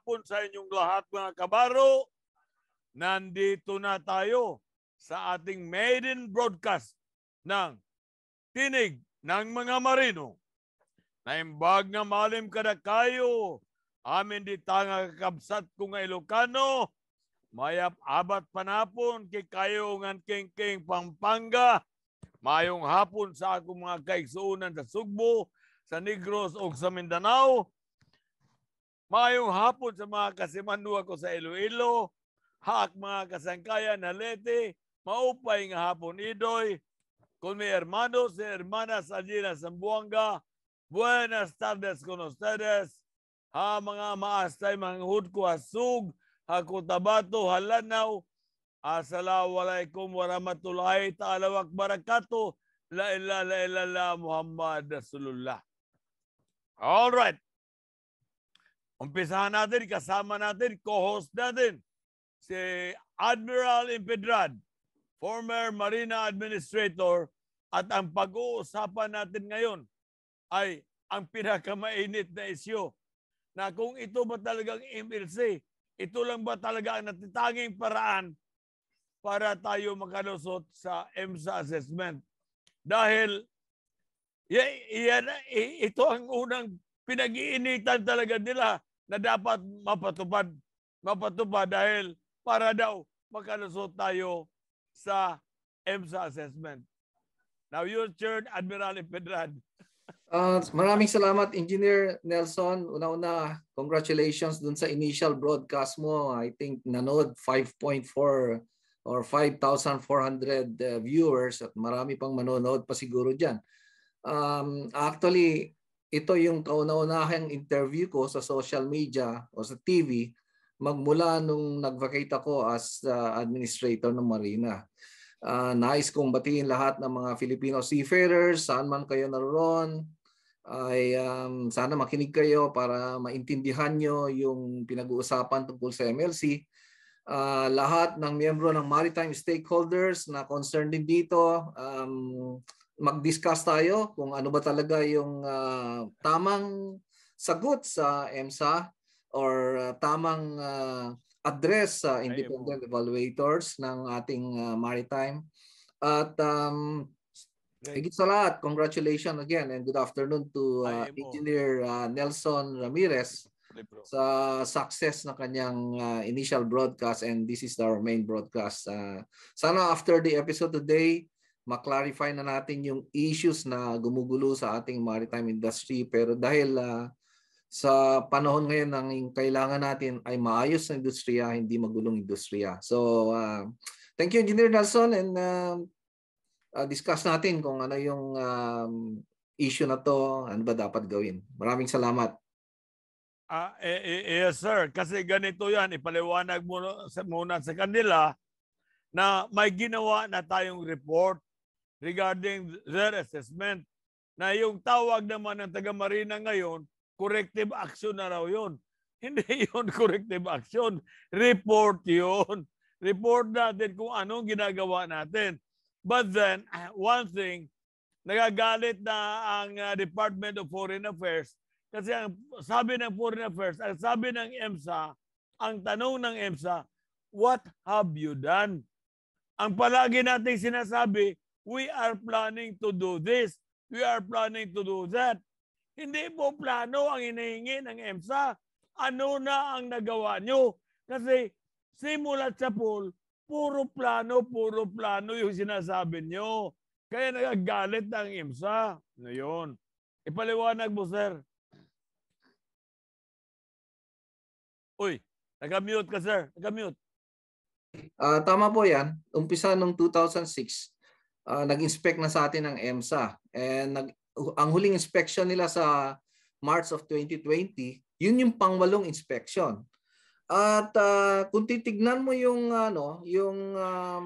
hapon sa inyong lahat mga kabaro. Nandito na tayo sa ating maiden broadcast ng Tinig ng Mga Marino. Naimbag nga malim kayo, amin di tanga kakabsat ko nga Ilocano, mayap abat panapon kay kayo ngan king king Pampanga, mayong hapon sa akong mga kaigsuunan sa Sugbo, sa Negros o sa Mindanao, Maayong hapon sa mga kasimanduha ko sa Iloilo, haak mga na halete, maupay nga hapon idoy, con mis hermanos y hermanas allí en Zamboanga. Buenas tardes con ustedes. Ha mga maastay manghud ko asug, ha kutabato, halanaw. Assalamualaikum warahmatullahi ta'ala wa barakatuh. La ilaha illallah Muhammad Rasulullah. All right. Umpisahan natin, kasama natin, co-host natin, si Admiral Impedrad, former Marina Administrator, at ang pag-uusapan natin ngayon ay ang pinakamainit na isyo na kung ito ba talagang MLC, ito lang ba talaga ang natitanging paraan para tayo makalusot sa EMSA assessment. Dahil yan, ito ang unang pinag-iinitan talaga nila na dapat mapatupad. Mapatupad dahil para daw makalusot tayo sa EMSA assessment. Now your turn, Admiral Pedrad. uh, ah, maraming salamat, Engineer Nelson. Una-una, congratulations dun sa initial broadcast mo. I think nanood 5.4 or 5,400 uh, eh, viewers at marami pang manonood pa siguro dyan. Um, actually, ito yung kauna-unahang interview ko sa social media o sa TV magmula nung nag-vacate ako as uh, administrator ng Marina. Uh, nais kong batiin lahat ng mga Filipino seafarers, saan man kayo naroon, ay um, sana makinig kayo para maintindihan nyo yung pinag-uusapan tungkol sa MLC. Uh, ah, lahat ng miyembro ng maritime stakeholders na concerned din dito, um, mag-discuss tayo kung ano ba talaga yung uh, tamang sagot sa EMSA or uh, tamang uh, address sa independent evaluators ng ating uh, maritime. At um, higit sa lahat, congratulations again and good afternoon to uh, Engineer uh, Nelson Ramirez sa success ng kanyang uh, initial broadcast and this is our main broadcast. Uh, sana after the episode today, maklarify na natin yung issues na gumugulo sa ating maritime industry. Pero dahil uh, sa panahon ngayon, ang kailangan natin ay maayos ang industriya, hindi magulong industriya. So, uh, thank you Engineer Nelson and uh, uh, discuss natin kung ano yung um, issue na to, ano ba dapat gawin. Maraming salamat. Ah, uh, eh, eh, yes sir, kasi ganito 'yan, ipaliwanag muna muna sa kanila na may ginawa na tayong report regarding their assessment na yung tawag naman ng taga Marina ngayon, corrective action na raw yun. Hindi yun corrective action. Report yun. Report natin kung anong ginagawa natin. But then, one thing, nagagalit na ang uh, Department of Foreign Affairs kasi ang sabi ng Foreign Affairs, ang sabi ng EMSA, ang tanong ng EMSA, what have you done? Ang palagi nating sinasabi, we are planning to do this, we are planning to do that. Hindi po plano ang hinihingi ng EMSA. Ano na ang nagawa nyo? Kasi simulat sa pool, puro plano, puro plano yung sinasabi nyo. Kaya nagagalit ang EMSA. Ano yun? Ipaliwanag mo, sir. Uy, nagamute ka, sir. Nagamute. Uh, ah, tama po yan. Umpisa noong 2006, uh, nag-inspect na sa atin ng EMSA. And nag, ang huling inspection nila sa March of 2020, yun yung pangwalong inspection. At uh, kung titignan mo yung ano, yung um,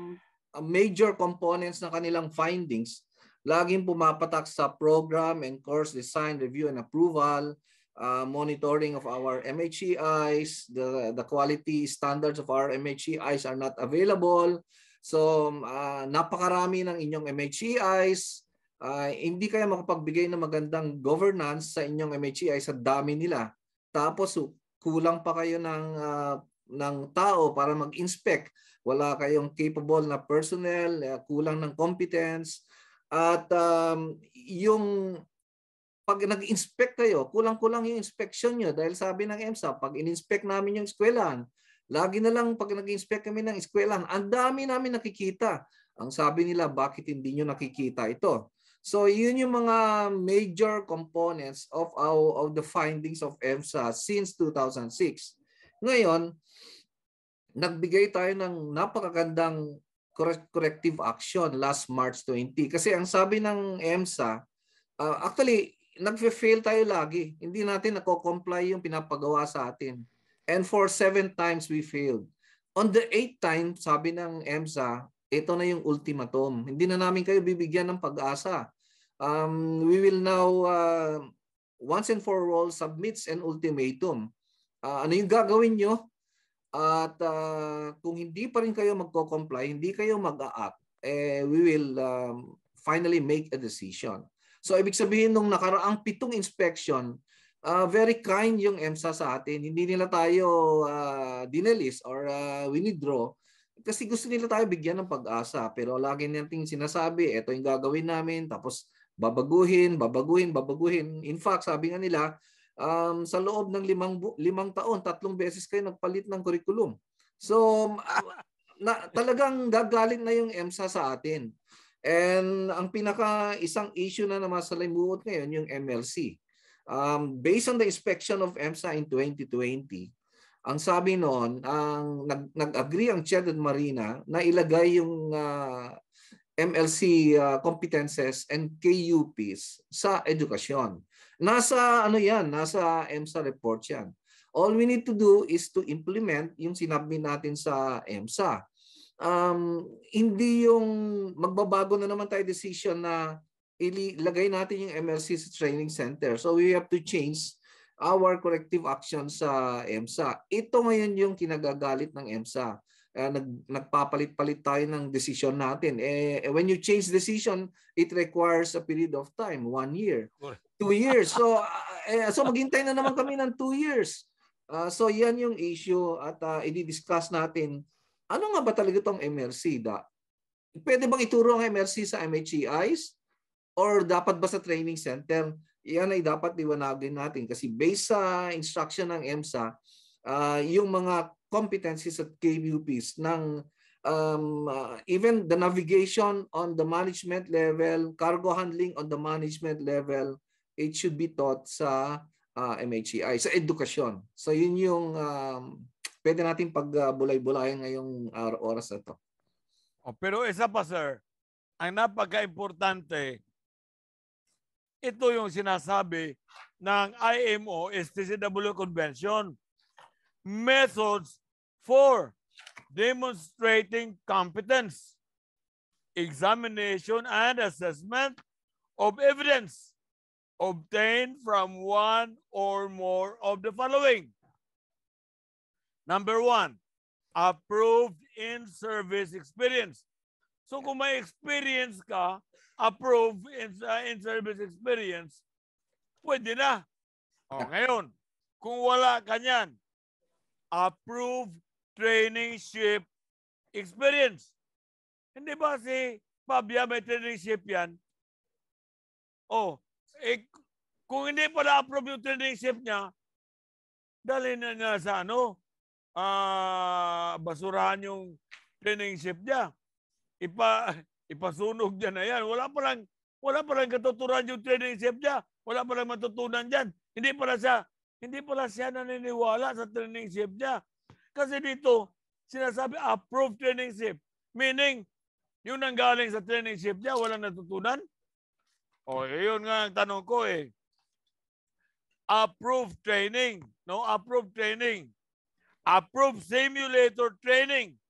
major components ng kanilang findings, laging pumapatak sa program and course design review and approval, uh, monitoring of our MHEIs, the the quality standards of our MHEIs are not available, So, uh, napakarami ng inyong MHEIs. Uh, ah, hindi kaya makapagbigay ng magandang governance sa inyong MHEI sa dami nila. Tapos kulang pa kayo ng uh, ng tao para mag-inspect. Wala kayong capable na personnel, uh, kulang ng competence. At um, yung pag nag-inspect kayo, kulang-kulang yung inspection nyo dahil sabi ng EMSA, pag in-inspect namin yung eskwelahan, Lagi na lang pag nag-inspect kami ng eskwelahan, ang dami namin nakikita. Ang sabi nila, bakit hindi nyo nakikita ito? So yun yung mga major components of our, of the findings of EFSA since 2006. Ngayon, nagbigay tayo ng napakagandang corrective action last March 20 kasi ang sabi ng EMSA uh, actually nagfe-fail tayo lagi. Hindi natin nako-comply yung pinapagawa sa atin. And for seven times we failed. On the eighth time, sabi ng EMSA, ito na yung ultimatum. Hindi na namin kayo bibigyan ng pag-asa. Um, we will now uh, once and for all submits an ultimatum. Uh, ano yung gagawin nyo? At uh, kung hindi pa rin kayo magko-comply, hindi kayo mag-a-act, eh, we will um, finally make a decision. So ibig sabihin nung nakaraang pitong inspection, uh, very kind yung EMSA sa atin. Hindi nila tayo uh, ah, dinalis or uh, winidraw kasi gusto nila tayo bigyan ng pag-asa. Pero lagi nating sinasabi, ito yung gagawin namin, tapos babaguhin, babaguhin, babaguhin. In fact, sabi nga nila, um, sa loob ng limang, limang taon, tatlong beses kayo nagpalit ng curriculum. So, na, talagang gagalit na yung EMSA sa atin. And ang pinaka isang issue na naman sa limuot ngayon, yung MLC. Um, based on the inspection of EMSA in 2020, ang sabi noon, ang nag, agree ang Ched at Marina na ilagay yung uh, ah, MLC uh, ah, competences and KUPs sa edukasyon. Nasa ano 'yan, nasa EMSA report 'yan. All we need to do is to implement yung sinabi natin sa EMSA. Um, hindi yung magbabago na naman tayo decision na ilagay natin yung MLC sa training center. So we have to change our corrective action sa EMSA. Ito ngayon yung kinagagalit ng EMSA. Uh, nag, nagpapalit-palit tayo ng decision natin. Eh, when you change decision, it requires a period of time. One year, two years. So, uh, eh, so maghintay na naman kami ng two years. Uh, so yan yung issue at uh, i-discuss natin ano nga ba talaga itong MRC? Da? Pwede bang ituro ang MRC sa MHEIs? Or dapat ba sa training center? Iyan ay dapat liwanagin natin kasi based sa instruction ng EMSA, uh, yung mga competencies at KBUPs ng um, uh, even the navigation on the management level, cargo handling on the management level, it should be taught sa uh, ah, MHEI, sa edukasyon. So yun yung um, pwede natin pagbulay-bulayan uh, ngayong uh, oras na to. Oh, pero isa pa sir, ang napaka-importante Ito yung sinasabi ng IMO STCW Convention. Methods for demonstrating competence, examination and assessment of evidence obtained from one or more of the following. Number one, approved in-service experience So kung may experience ka, approved in, uh, in-service experience, pwede na. Oh. ngayon, kung wala ka niyan, approved traineeship experience. Hindi ba si Pabia may traineeship yan? oh, eh, kung hindi pa na-approve yung traineeship niya, dali na niya sa ano, uh, basurahan yung traineeship niya ipa, ipasunog diyan ayan Wala pa lang, wala pa lang katuturan yung training chef niya. Wala pa lang matutunan diyan Hindi pala siya, hindi pala siya naniniwala sa training chef niya. Kasi dito, sinasabi approved training chef. Meaning, yung nanggaling sa training chef niya, wala natutunan. O, yun nga ang tanong ko eh. Approved training. No, approved training. Approved simulator training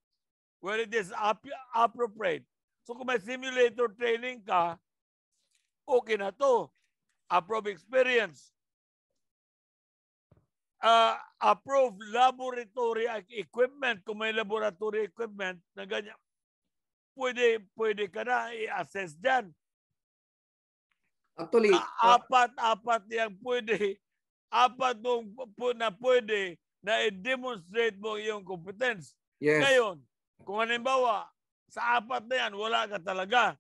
where it is appropriate. So kung may simulator training ka, okay na to. Approved experience. Uh, ah, approved laboratory equipment. Kung may laboratory equipment na ganyan, pwede, pwede ka na i-assess dyan. Actually, uh, apat, apat yang pwede. Apat mong na pwede na i-demonstrate mo yung competence. Yes. Ngayon, kung halimbawa, sa apat na yan, wala ka talaga.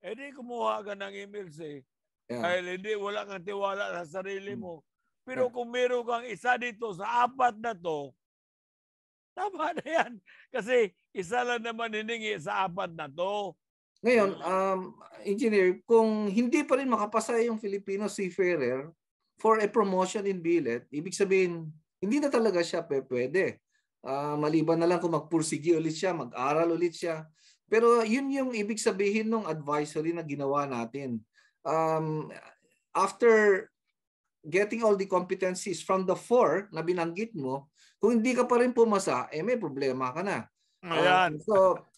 Eh di kumuha ka ng emails eh. Yeah. Dahil hindi, wala kang tiwala sa sarili hmm. mo. Pero kung meron kang isa dito sa apat na to, tama na yan. Kasi isa lang naman hiningi sa apat na to. Ngayon, diba? um, engineer, kung hindi pa rin makapasa yung Filipino seafarer for a promotion in billet, ibig sabihin, hindi na talaga siya pwede. Uh, maliban na lang kung magpursigi ulit siya, mag-aral ulit siya. Pero yun yung ibig sabihin ng advisory na ginawa natin. Um, after getting all the competencies from the four na binanggit mo, kung hindi ka pa rin pumasa, eh may problema ka na. Ayan. Ah, uh, ah, so,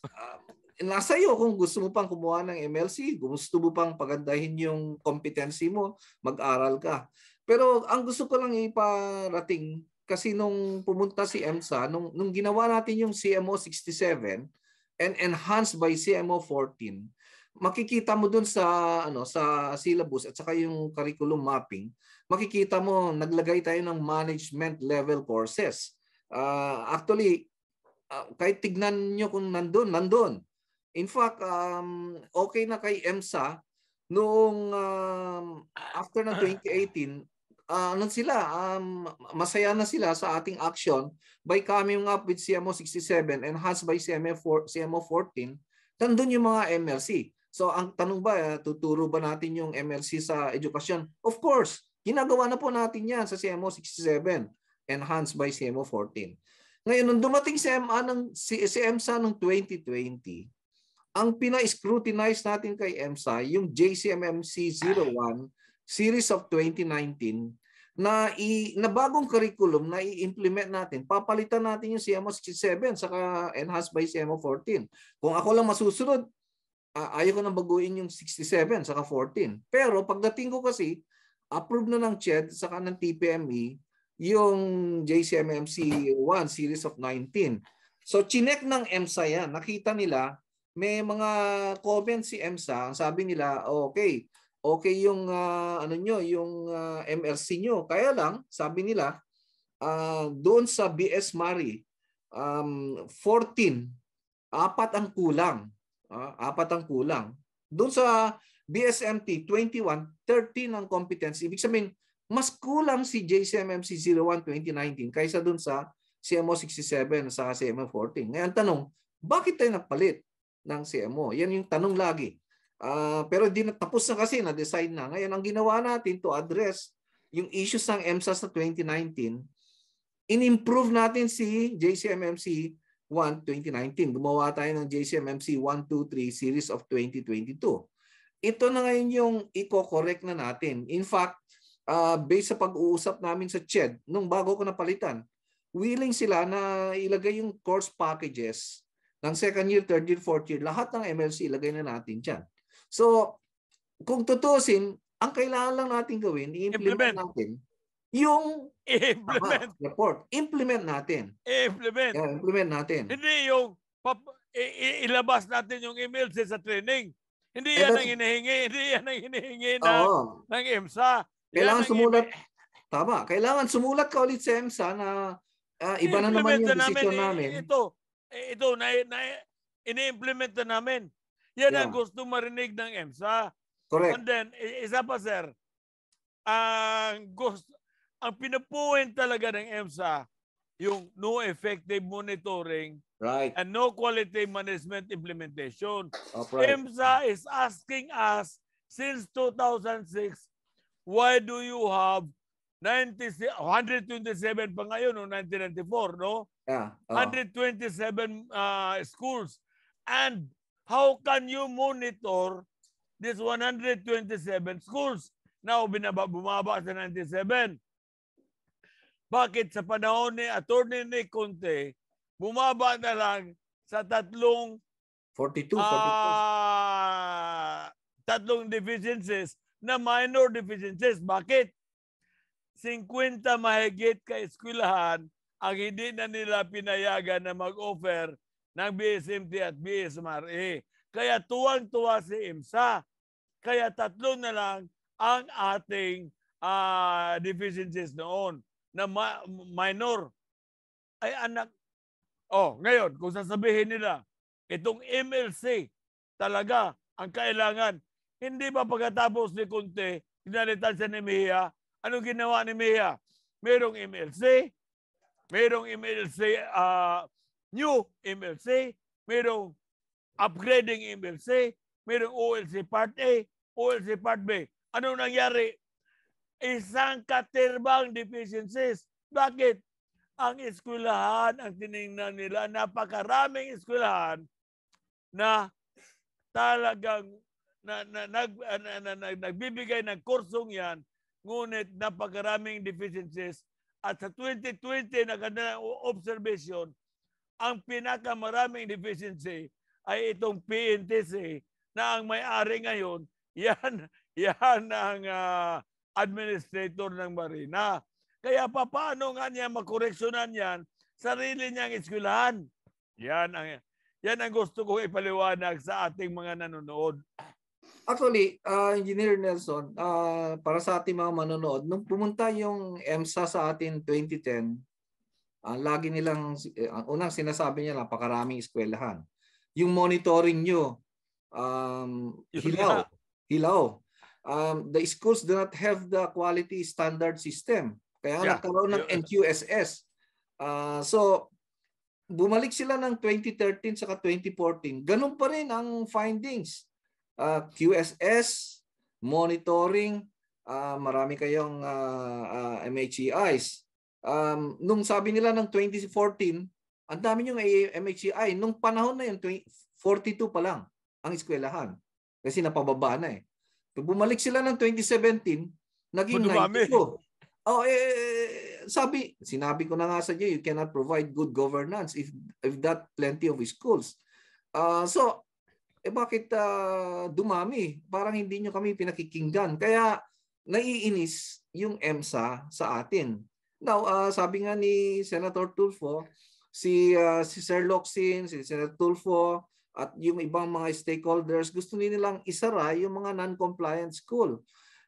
uh, nasa iyo kung gusto mo pang kumuha ng MLC, gusto mo pang pagandahin yung competency mo, mag-aral ka. Pero ang gusto ko lang iparating kasi nung pumunta si EMSA, nung, nung ginawa natin yung CMO 67 and enhanced by CMO 14, makikita mo dun sa ano sa syllabus at saka yung curriculum mapping, makikita mo naglagay tayo ng management level courses. Uh, actually, uh, kahit tignan nyo kung nandun, nandun. In fact, um, okay na kay EMSA noong um, after ng 2018, uh, ano sila, um, masaya na sila sa ating action by coming up with CMO67 enhanced by CMO4, CMO14, nandun yung mga MLC. So ang tanong ba, ah, tuturo ba natin yung MLC sa edukasyon? Of course, ginagawa na po natin yan sa CMO67 enhanced by CMO14. Ngayon, nung dumating si MA ng, si, si EMSA ng 2020, ang pina-scrutinize natin kay MSA, yung JCMMC 01 Series of 2019 na, i, na bagong curriculum na i-implement natin, papalitan natin yung CMO 7 saka enhanced by CMO 14. Kung ako lang masusunod, uh, ayaw ko nang baguhin yung 67 saka 14. Pero pagdating ko kasi, approved na ng CHED saka ng TPME yung JCMMC 1 series of 19. So chinek ng EMSA yan. Nakita nila may mga comments si EMSA. Ang sabi nila, okay, okay yung uh, ano nyo, yung uh, ah, MRC nyo. Kaya lang, sabi nila, uh, doon sa BS Mari, um, 14, apat ang kulang. Uh, apat ang kulang. Doon sa BSMT 21, 13 ang competence. Ibig sabihin, mas kulang si JCMMC 01 2019 kaysa doon sa CMO 67 sa CMO 14. Ngayon tanong, bakit tayo napalit ng CMO? Yan yung tanong lagi. Uh, pero di na, tapos na kasi, na-decide na. Ngayon, ang ginawa natin to address yung issues ng EMSAS sa 2019, in-improve natin si JCMMC 1 2019. Gumawa tayo ng JCMMC 123 series of 2022. Ito na ngayon yung i-correct na natin. In fact, uh, based sa pag-uusap namin sa CHED, nung bago ko napalitan, willing sila na ilagay yung course packages ng second year, third year, fourth year, lahat ng MLC ilagay na natin dyan. So, kung tutusin, ang kailangan lang natin gawin, i-implement natin yung implement tama, report. Implement natin. Implement. Yeah, implement natin. Hindi yung pap- i- ilabas natin yung email sa training. Hindi eh, yan ang hinihingi. Hindi yan ang hinihingi na, oh, ng EMSA. Kailangan sumulat. Email. Tama. Kailangan sumulat ka ulit sa EMSA na uh, iba na naman yung decision namin. namin. Ito, eh, ito na, na ini-implement na namin. Yan yeah. ang gusto marinig ng EMSA. Correct. And then, isa pa sir, ang gusto, ang pinupuin talaga ng EMSA, yung no effective monitoring right. and no quality management implementation. Oh, EMSA is asking us since 2006, why do you have 90, 127 pa ngayon no 1994 no yeah, uh-huh. 127 uh, schools and How can you monitor this 127 schools? Now, binaba, bumaba sa 97. Bakit sa panahon ni Atty. Nick Conte, bumaba na lang sa tatlong 42, 42. Uh, tatlong deficiencies na minor deficiencies. Bakit? 50 mahigit ka eskwelahan ang hindi na nila pinayagan na mag-offer ng BSMT at BSMRA. Kaya tuwang-tuwa si IMSA. Kaya tatlo na lang ang ating uh, deficiencies noon na ma- minor. Ay anak, oh, ngayon, kung sasabihin nila, itong MLC talaga ang kailangan. Hindi ba pagkatapos ni Kunti, ginalitan siya ni Mia? Anong ginawa ni Mia? Merong MLC, merong MLC uh, ah, new MLC, merong upgrading MLC, merong OLC Part A, OLC Part B. Ano nangyari? Isang katirbang deficiencies. Bakit? Ang eskwelahan, ang tinignan nila, napakaraming eskwelahan na talagang na, na, nag, ah, na, na, na, nagbibigay ng kursong yan, ngunit napakaraming deficiencies. At sa 2020 na kanilang observation, ang pinakamaraming deficiency ay itong PNTC na ang may-ari ngayon, yan, yan ang uh, administrator ng Marina. Kaya paano nga niya makoreksyonan yan? Sarili niyang eskwelahan. Yan ang, yan ang gusto kong ipaliwanag sa ating mga nanonood. Actually, uh, Engineer Nelson, uh, para sa ating mga manonood, nung pumunta yung EMSA sa atin 2010, ang ah, lagi nilang, eh, ang unang sinasabi niya, napakaraming eskwelahan. Yung monitoring nyo, um, hilaw. Hilaw. Um, the schools do not have the quality standard system. Kaya yeah. nagkaroon ng NQSS. Uh, ah, so, bumalik sila ng 2013 sa 2014. Ganun pa rin ang findings. Uh, ah, QSS, monitoring, uh, marami kayong uh, uh, MHEIs um, nung sabi nila ng 2014, ang dami yung MHCI. Nung panahon na yun, 42 pa lang ang eskwelahan. Kasi napababa na eh. Pag bumalik sila ng 2017, naging 92. Oh, eh, sabi, sinabi ko na nga sa inyo, you cannot provide good governance if if that plenty of schools. Uh, so, eh bakit uh, dumami? Parang hindi nyo kami pinakikinggan. Kaya naiinis yung EMSA sa atin Now, uh, sabi nga ni Senator Tulfo, si, uh, si Sir Locsin, si Senator Tulfo, at yung ibang mga stakeholders, gusto nilang isara yung mga non-compliant school.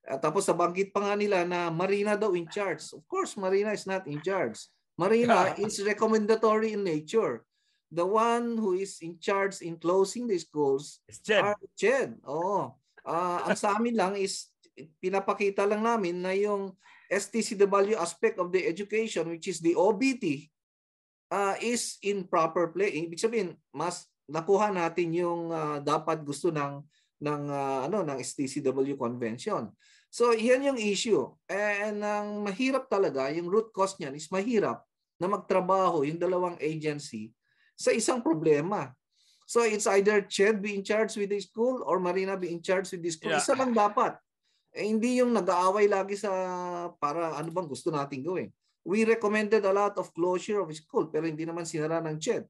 Uh, tapos sabanggit pa nga nila na Marina daw in charge. Of course, Marina is not in charge. Marina is recommendatory in nature. The one who is in charge in closing the schools It's Jed. are Jed. Oo. Uh, ang sa amin lang is pinapakita lang namin na yung STC the STCW aspect of the education which is the OBT uh, is in proper play. Ibig sabihin, mas nakuha natin yung uh, dapat gusto ng ng uh, ano ng STCW convention. So, iyan yung issue. And ang mahirap talaga, yung root cause niyan is mahirap na magtrabaho yung dalawang agency sa isang problema. So, it's either Chad be in charge with the school or Marina be in charge with the school. Yeah. Isa lang dapat. Eh, hindi yung nag-aaway lagi sa para ano bang gusto nating gawin. We recommended a lot of closure of school pero hindi naman sinara ng CHED.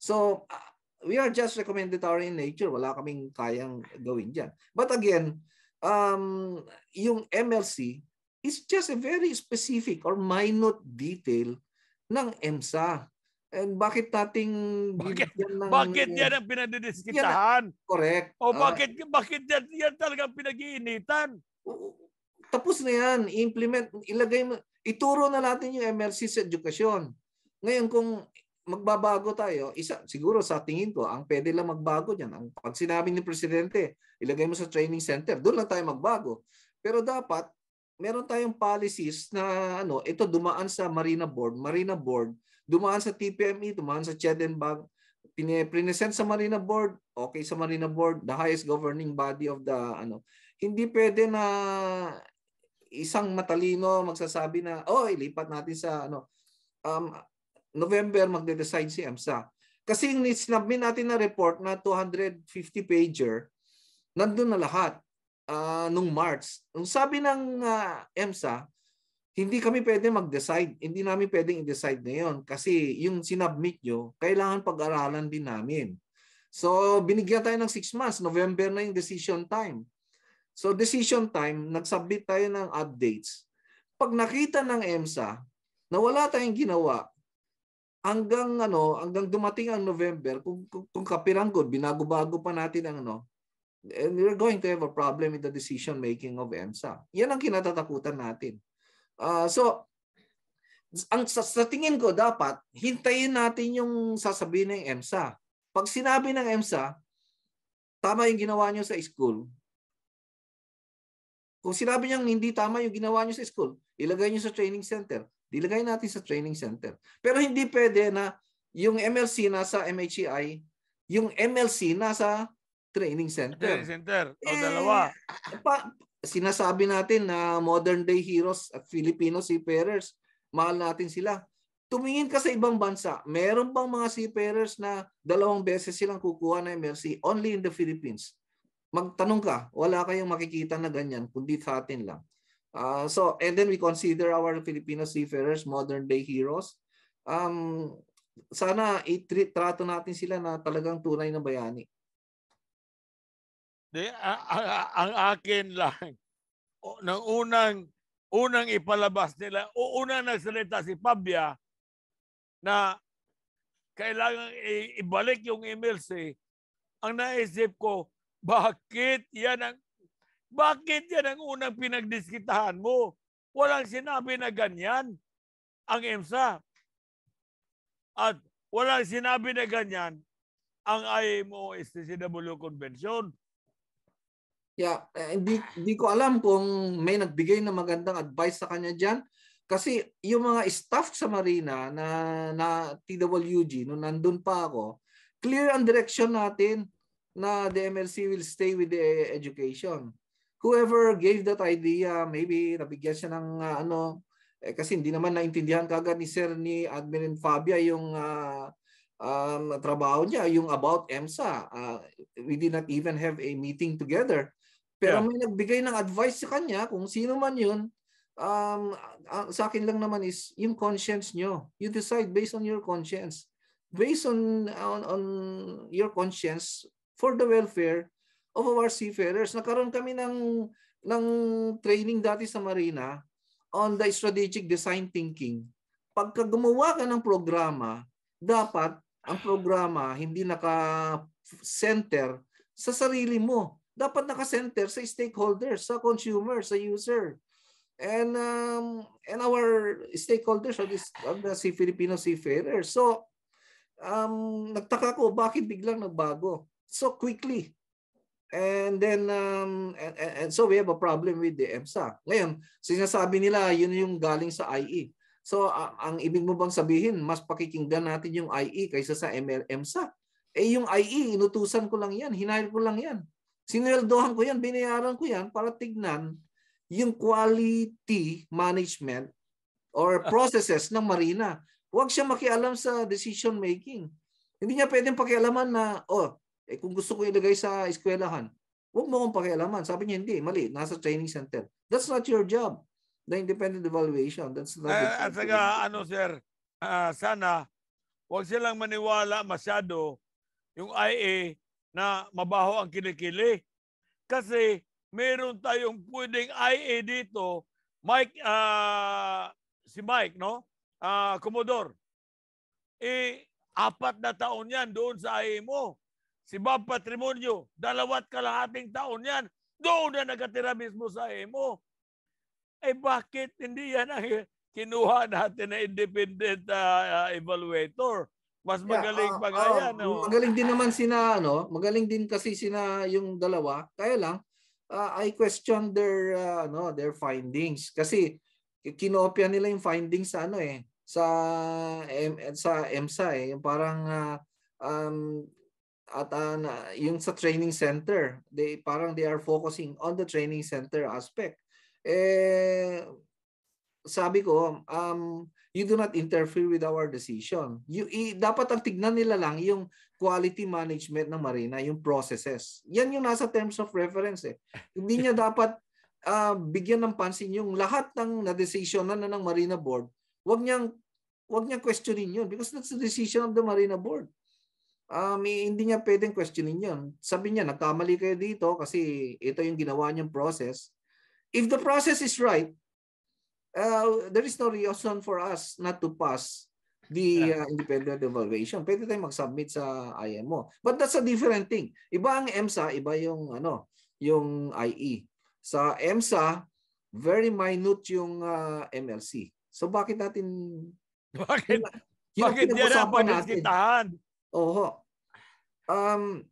So, uh, we are just recommendatory in nature. Wala kaming kayang gawin dyan. But again, um, yung MLC is just a very specific or minute detail ng EMSA. And bakit nating bakit, ng, bakit yan eh, ang pinadidiskitahan? Yan, correct. O ah, bakit uh, bakit yan, yan talagang pinag-iinitan? tapos na yan. Implement, ilagay mo. Ituro na natin yung MLC sa edukasyon. Ngayon kung magbabago tayo, isa, siguro sa tingin ko, ang pwede lang magbago dyan. Ang, pag sinabi ni Presidente, ilagay mo sa training center, doon lang tayo magbago. Pero dapat, meron tayong policies na ano, ito dumaan sa Marina Board, Marina Board, dumaan sa TPME, dumaan sa Chedenbag, pinipresent sa Marina Board, okay sa Marina Board, the highest governing body of the ano, hindi pwede na isang matalino magsasabi na, oh, ilipat natin sa ano, um, November magde-decide si EMSA. Kasi yung sinabi natin na report na 250-pager, nandun na lahat uh, nung March. Nung sabi ng uh, EMSA, hindi kami pwede mag-decide. Hindi namin pwedeng i-decide ngayon kasi yung sinubmit nyo, kailangan pag-aralan din namin. So, binigyan tayo ng 6 months. November na yung decision time. So decision time, nagsubmit tayo ng updates. Pag nakita ng EMSA na wala tayong ginawa hanggang ano, hanggang dumating ang November, kung kung, kung kapirangkod, binago-bago pa natin ang ano, and we're going to have a problem in the decision making of EMSA. Yan ang kinatatakutan natin. Uh, so ang sa, sa tingin ko dapat hintayin natin yung sasabihin ng EMSA. Pag sinabi ng EMSA, tama yung ginawa niyo sa school, kung sinabi niyang hindi tama yung ginawa niyo sa school, ilagay niyo sa training center. Dilagay natin sa training center. Pero hindi pwede na yung MLC nasa MHEI, yung MLC nasa training center. Training center. O eh, dalawa. Pa, sinasabi natin na modern day heroes at Filipino seafarers. Mahal natin sila. Tumingin ka sa ibang bansa, meron bang mga seafarers na dalawang beses silang kukuha ng MLC only in the Philippines? magtanong ka, wala kayong makikita na ganyan, kundi sa atin lang. Uh, so, and then we consider our Filipino seafarers modern-day heroes. Um, sana i natin sila na talagang tunay na bayani. De, a- ang akin lang, o, nang unang, unang ipalabas nila, o unang nagsalita si Pabia na kailangan i- ibalik yung emails eh, ang naisip ko, bakit yan ang bakit yan ang unang pinagdiskitahan mo? Walang sinabi na ganyan ang EMSA. At walang sinabi na ganyan ang IMO STCW Convention. Yeah, eh, hindi, eh, hindi ko alam kung may nagbigay na magandang advice sa kanya diyan kasi yung mga staff sa Marina na na TWG nung nandun pa ako, clear ang direction natin na the MLC will stay with the education. Whoever gave that idea, maybe nabigyan siya ng uh, ano, eh, kasi hindi naman naintindihan kagad ni Sir ni Admiral Fabia yung uh, um, trabaho niya, yung about EMSA. Uh, we did not even have a meeting together. Pero yeah. may nagbigay ng advice sa kanya kung sino man yun. Um, uh, sa akin lang naman is yung conscience nyo. You decide based on your conscience. Based on, on, on your conscience, for the welfare of our seafarers. Nakaroon kami ng, ng training dati sa Marina on the strategic design thinking. Pagka gumawa ka ng programa, dapat ang programa hindi naka-center sa sarili mo. Dapat naka-center sa stakeholders, sa consumer, sa user. And um, and our stakeholders are, this, are the Filipino seafarers. So um, nagtaka ko bakit biglang nagbago so quickly. And then, um, and, and, and so we have a problem with the EMSA. Ngayon, sinasabi nila, yun yung galing sa IE. So, uh, ang ibig mo bang sabihin, mas pakikinggan natin yung IE kaysa sa ML, EMSA? Eh, yung IE, inutusan ko lang yan, hinahil ko lang yan. Sinweldohan ko yan, binayaran ko yan para tignan yung quality management or ah. processes ng marina. Huwag siya makialam sa decision making. Hindi niya pwedeng pakialaman na, oh, eh kung gusto ko ilagay sa eskwelahan, huwag mo akong pakialaman. Sabi niya, hindi, mali, nasa training center. That's not your job. The independent evaluation, that's not uh, At saka, ano sir, uh, sana huwag silang maniwala masyado yung IA na mabaho ang kilikili. Kasi meron tayong pwedeng IA dito, Mike, uh, si Mike, no? Uh, Commodore. Eh, apat na taon yan doon sa IA mo si Bob Patrimonio, dalawat kalahating taon yan, doon na nakatira mismo sa emo. Eh bakit hindi yan ang kinuha natin na independent uh, evaluator? Mas magaling ah, pa nga uh, Uh, no? Magaling din naman sina, ano, magaling din kasi sina yung dalawa. Kaya lang, uh, I question their, uh, ano, their findings. Kasi kinopya nila yung findings sa ano eh, sa M, sa MSA eh. Yung parang uh, um, at uh, na, yung sa training center, they parang they are focusing on the training center aspect. Eh sabi ko, um you do not interfere with our decision. You i, dapat ang tignan nila lang yung quality management ng marina, yung processes. Yan yung nasa terms of reference eh. Hindi niya dapat uh, bigyan ng pansin yung lahat ng na decision na ng Marina Board. Wag niyang wag niyang questionin yun because that's the decision of the Marina Board um, hindi niya pwedeng questionin yun. Sabi niya, nagkamali kayo dito kasi ito yung ginawa niyong process. If the process is right, uh, there is no reason for us not to pass the uh, independent evaluation. Pwede tayong mag-submit sa IMO. But that's a different thing. Iba ang EMSA, iba yung ano, yung IE. Sa EMSA, very minute yung uh, MLC. So bakit natin Bakit? Yun, bakit yan ang panistahan? Oho. Um,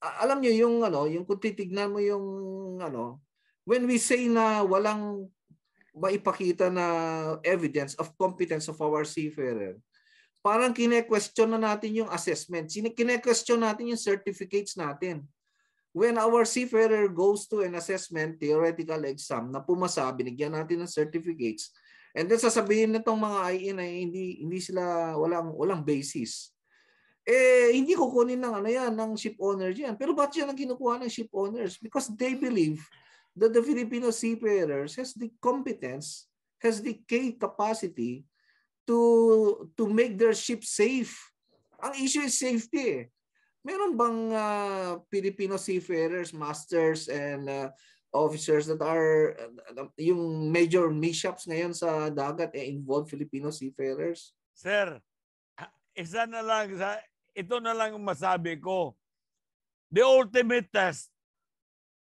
alam niyo yung ano, yung kung titignan mo yung ano, when we say na walang maipakita na evidence of competence of our seafarer, parang kine-question na natin yung assessment. Kine-question natin yung certificates natin. When our seafarer goes to an assessment, theoretical exam, na pumasa, binigyan natin ng certificates, and then sasabihin na itong mga IE na hindi, hindi sila walang, walang basis eh hindi kukunin ng ano yan, ng ship owner yan. Pero bakit yan ang kinukuha ng ship owners? Because they believe that the Filipino seafarers has the competence, has the capacity to to make their ship safe. Ang issue is safety. Eh. Meron bang uh, Filipino seafarers, masters and uh, officers that are uh, yung major mishaps ngayon sa dagat eh involve Filipino seafarers? Sir, isa na lang sa ito na lang masabi ko. The ultimate test.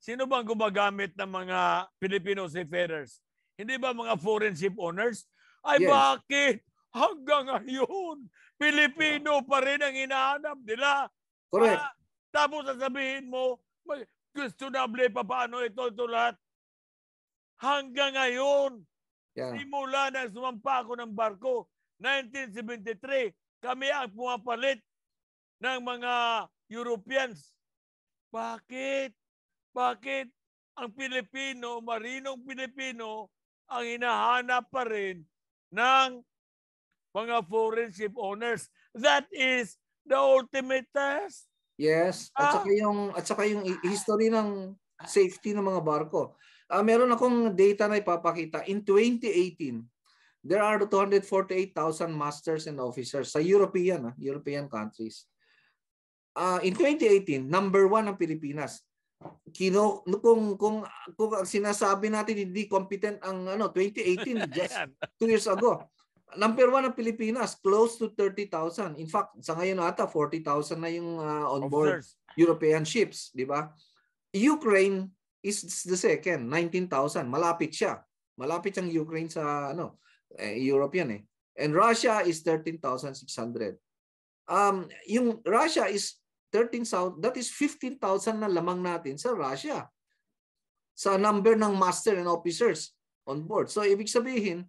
Sino bang gumagamit ng mga Filipino seafarers? Hindi ba mga foreign ship owners? Ay yes. bakit hanggang ngayon Pilipino pa rin ang hinahanap nila? Correct. Ah, tapos sasabihin mo, questionable pa paano ito, ito lahat. Hanggang ngayon, yeah. simula na sumampa ako ng barko, 1973, kami ang pumapalit ng mga Europeans. Bakit? Bakit ang Pilipino, marinong Pilipino, ang hinahanap pa rin ng mga foreign ship owners? That is the ultimate test. Yes, at ah. saka yung at saka yung history ng safety ng mga barko. Uh, meron akong data na ipapakita in 2018 there are 248,000 masters and officers sa European, ah, European countries uh, in 2018, number one ang Pilipinas. Kino, kung, kung, kung sinasabi natin hindi competent ang ano, 2018, just two years ago. Number one ang Pilipinas, close to 30,000. In fact, sa ngayon ata, 40,000 na yung uh, on board European ships, di ba? Ukraine is the second, 19,000. Malapit siya. Malapit ang Ukraine sa ano, eh, European eh. And Russia is 13,600. Um, yung Russia is 13,000, that is 15,000 na lamang natin sa Russia. Sa number ng master and officers on board. So ibig sabihin,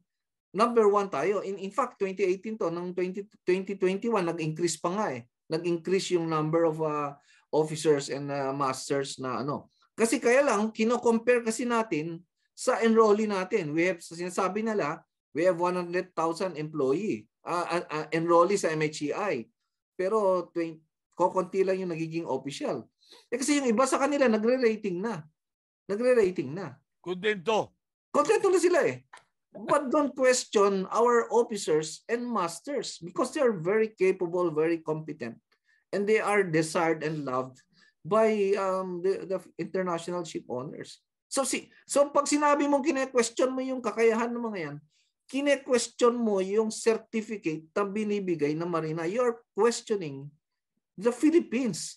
number one tayo. In, in fact, 2018 to, ng 20, 2021, nag-increase pa nga eh. Nag-increase yung number of uh, officers and uh, masters na ano. Kasi kaya lang, kino-compare kasi natin sa enrollee natin. We have, sinasabi nila, we have 100,000 employee, uh, uh, uh, enrollee sa MHEI. Pero 20, Kokonti lang yung nagiging official. Eh kasi yung iba sa kanila nagre-rating na. Nagre-rating na. Kontento. Kontento na sila eh. But don't question our officers and masters because they are very capable, very competent. And they are desired and loved by um, the, the international ship owners. So si so pag sinabi mong kine-question mo yung kakayahan ng mga yan, kine-question mo yung certificate na binibigay ng marina. You're questioning The Philippines.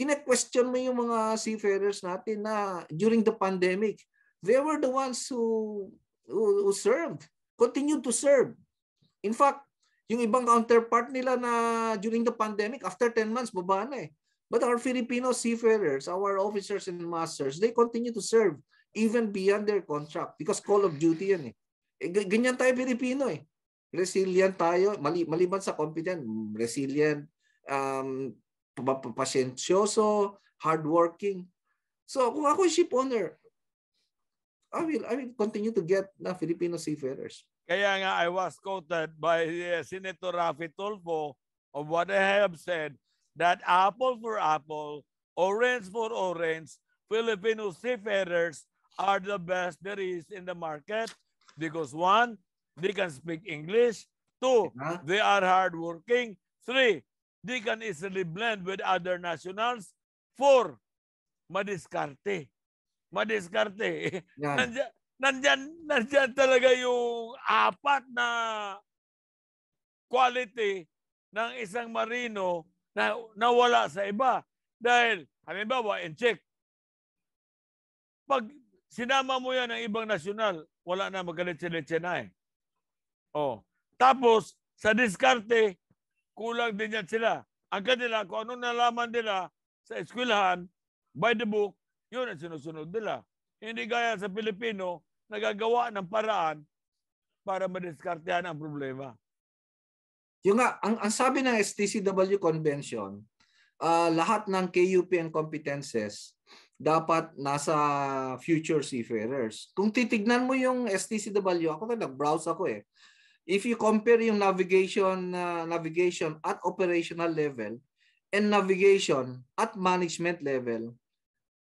Kine-question mo yung mga seafarers natin na during the pandemic, they were the ones who, who, who served, continued to serve. In fact, yung ibang counterpart nila na during the pandemic, after 10 months, baba na eh. But our Filipino seafarers, our officers and masters, they continue to serve even beyond their contract because call of duty yan eh. eh ganyan tayo Filipino eh. Resilient tayo, mali, maliban sa competent, resilient, um, pasyensyoso, hardworking. So kung ako ship owner, I will, I will continue to get na Filipino seafarers. Kaya nga I was quoted by uh, Senator Rafi Tulfo of what I have said that apple for apple, orange for orange, Filipino seafarers are the best there is in the market because one, they can speak English. Two, diba? they are hardworking. Three, They can easily blend with other nationals. for madiskarte. Madiskarte. Yan. Nandiyan, nandyan, talaga yung apat na quality ng isang marino na nawala sa iba. Dahil, halimbawa, in check, pag sinama mo yan ng ibang nasyonal, wala na magalit si Leche eh. Oh. Tapos, sa diskarte, kulang din yan sila. Ang kanila, kung anong nalaman nila sa eskwelahan, by the book, yun ang sinusunod nila. Hindi gaya sa Pilipino, nagagawa ng paraan para madiskartehan ang problema. Yung nga, ang, ang sabi ng STCW Convention, uh, lahat ng KUP and competences dapat nasa future seafarers. Kung titignan mo yung STCW, ako na nag-browse ako eh. If you compare yung navigation uh, navigation at operational level and navigation at management level,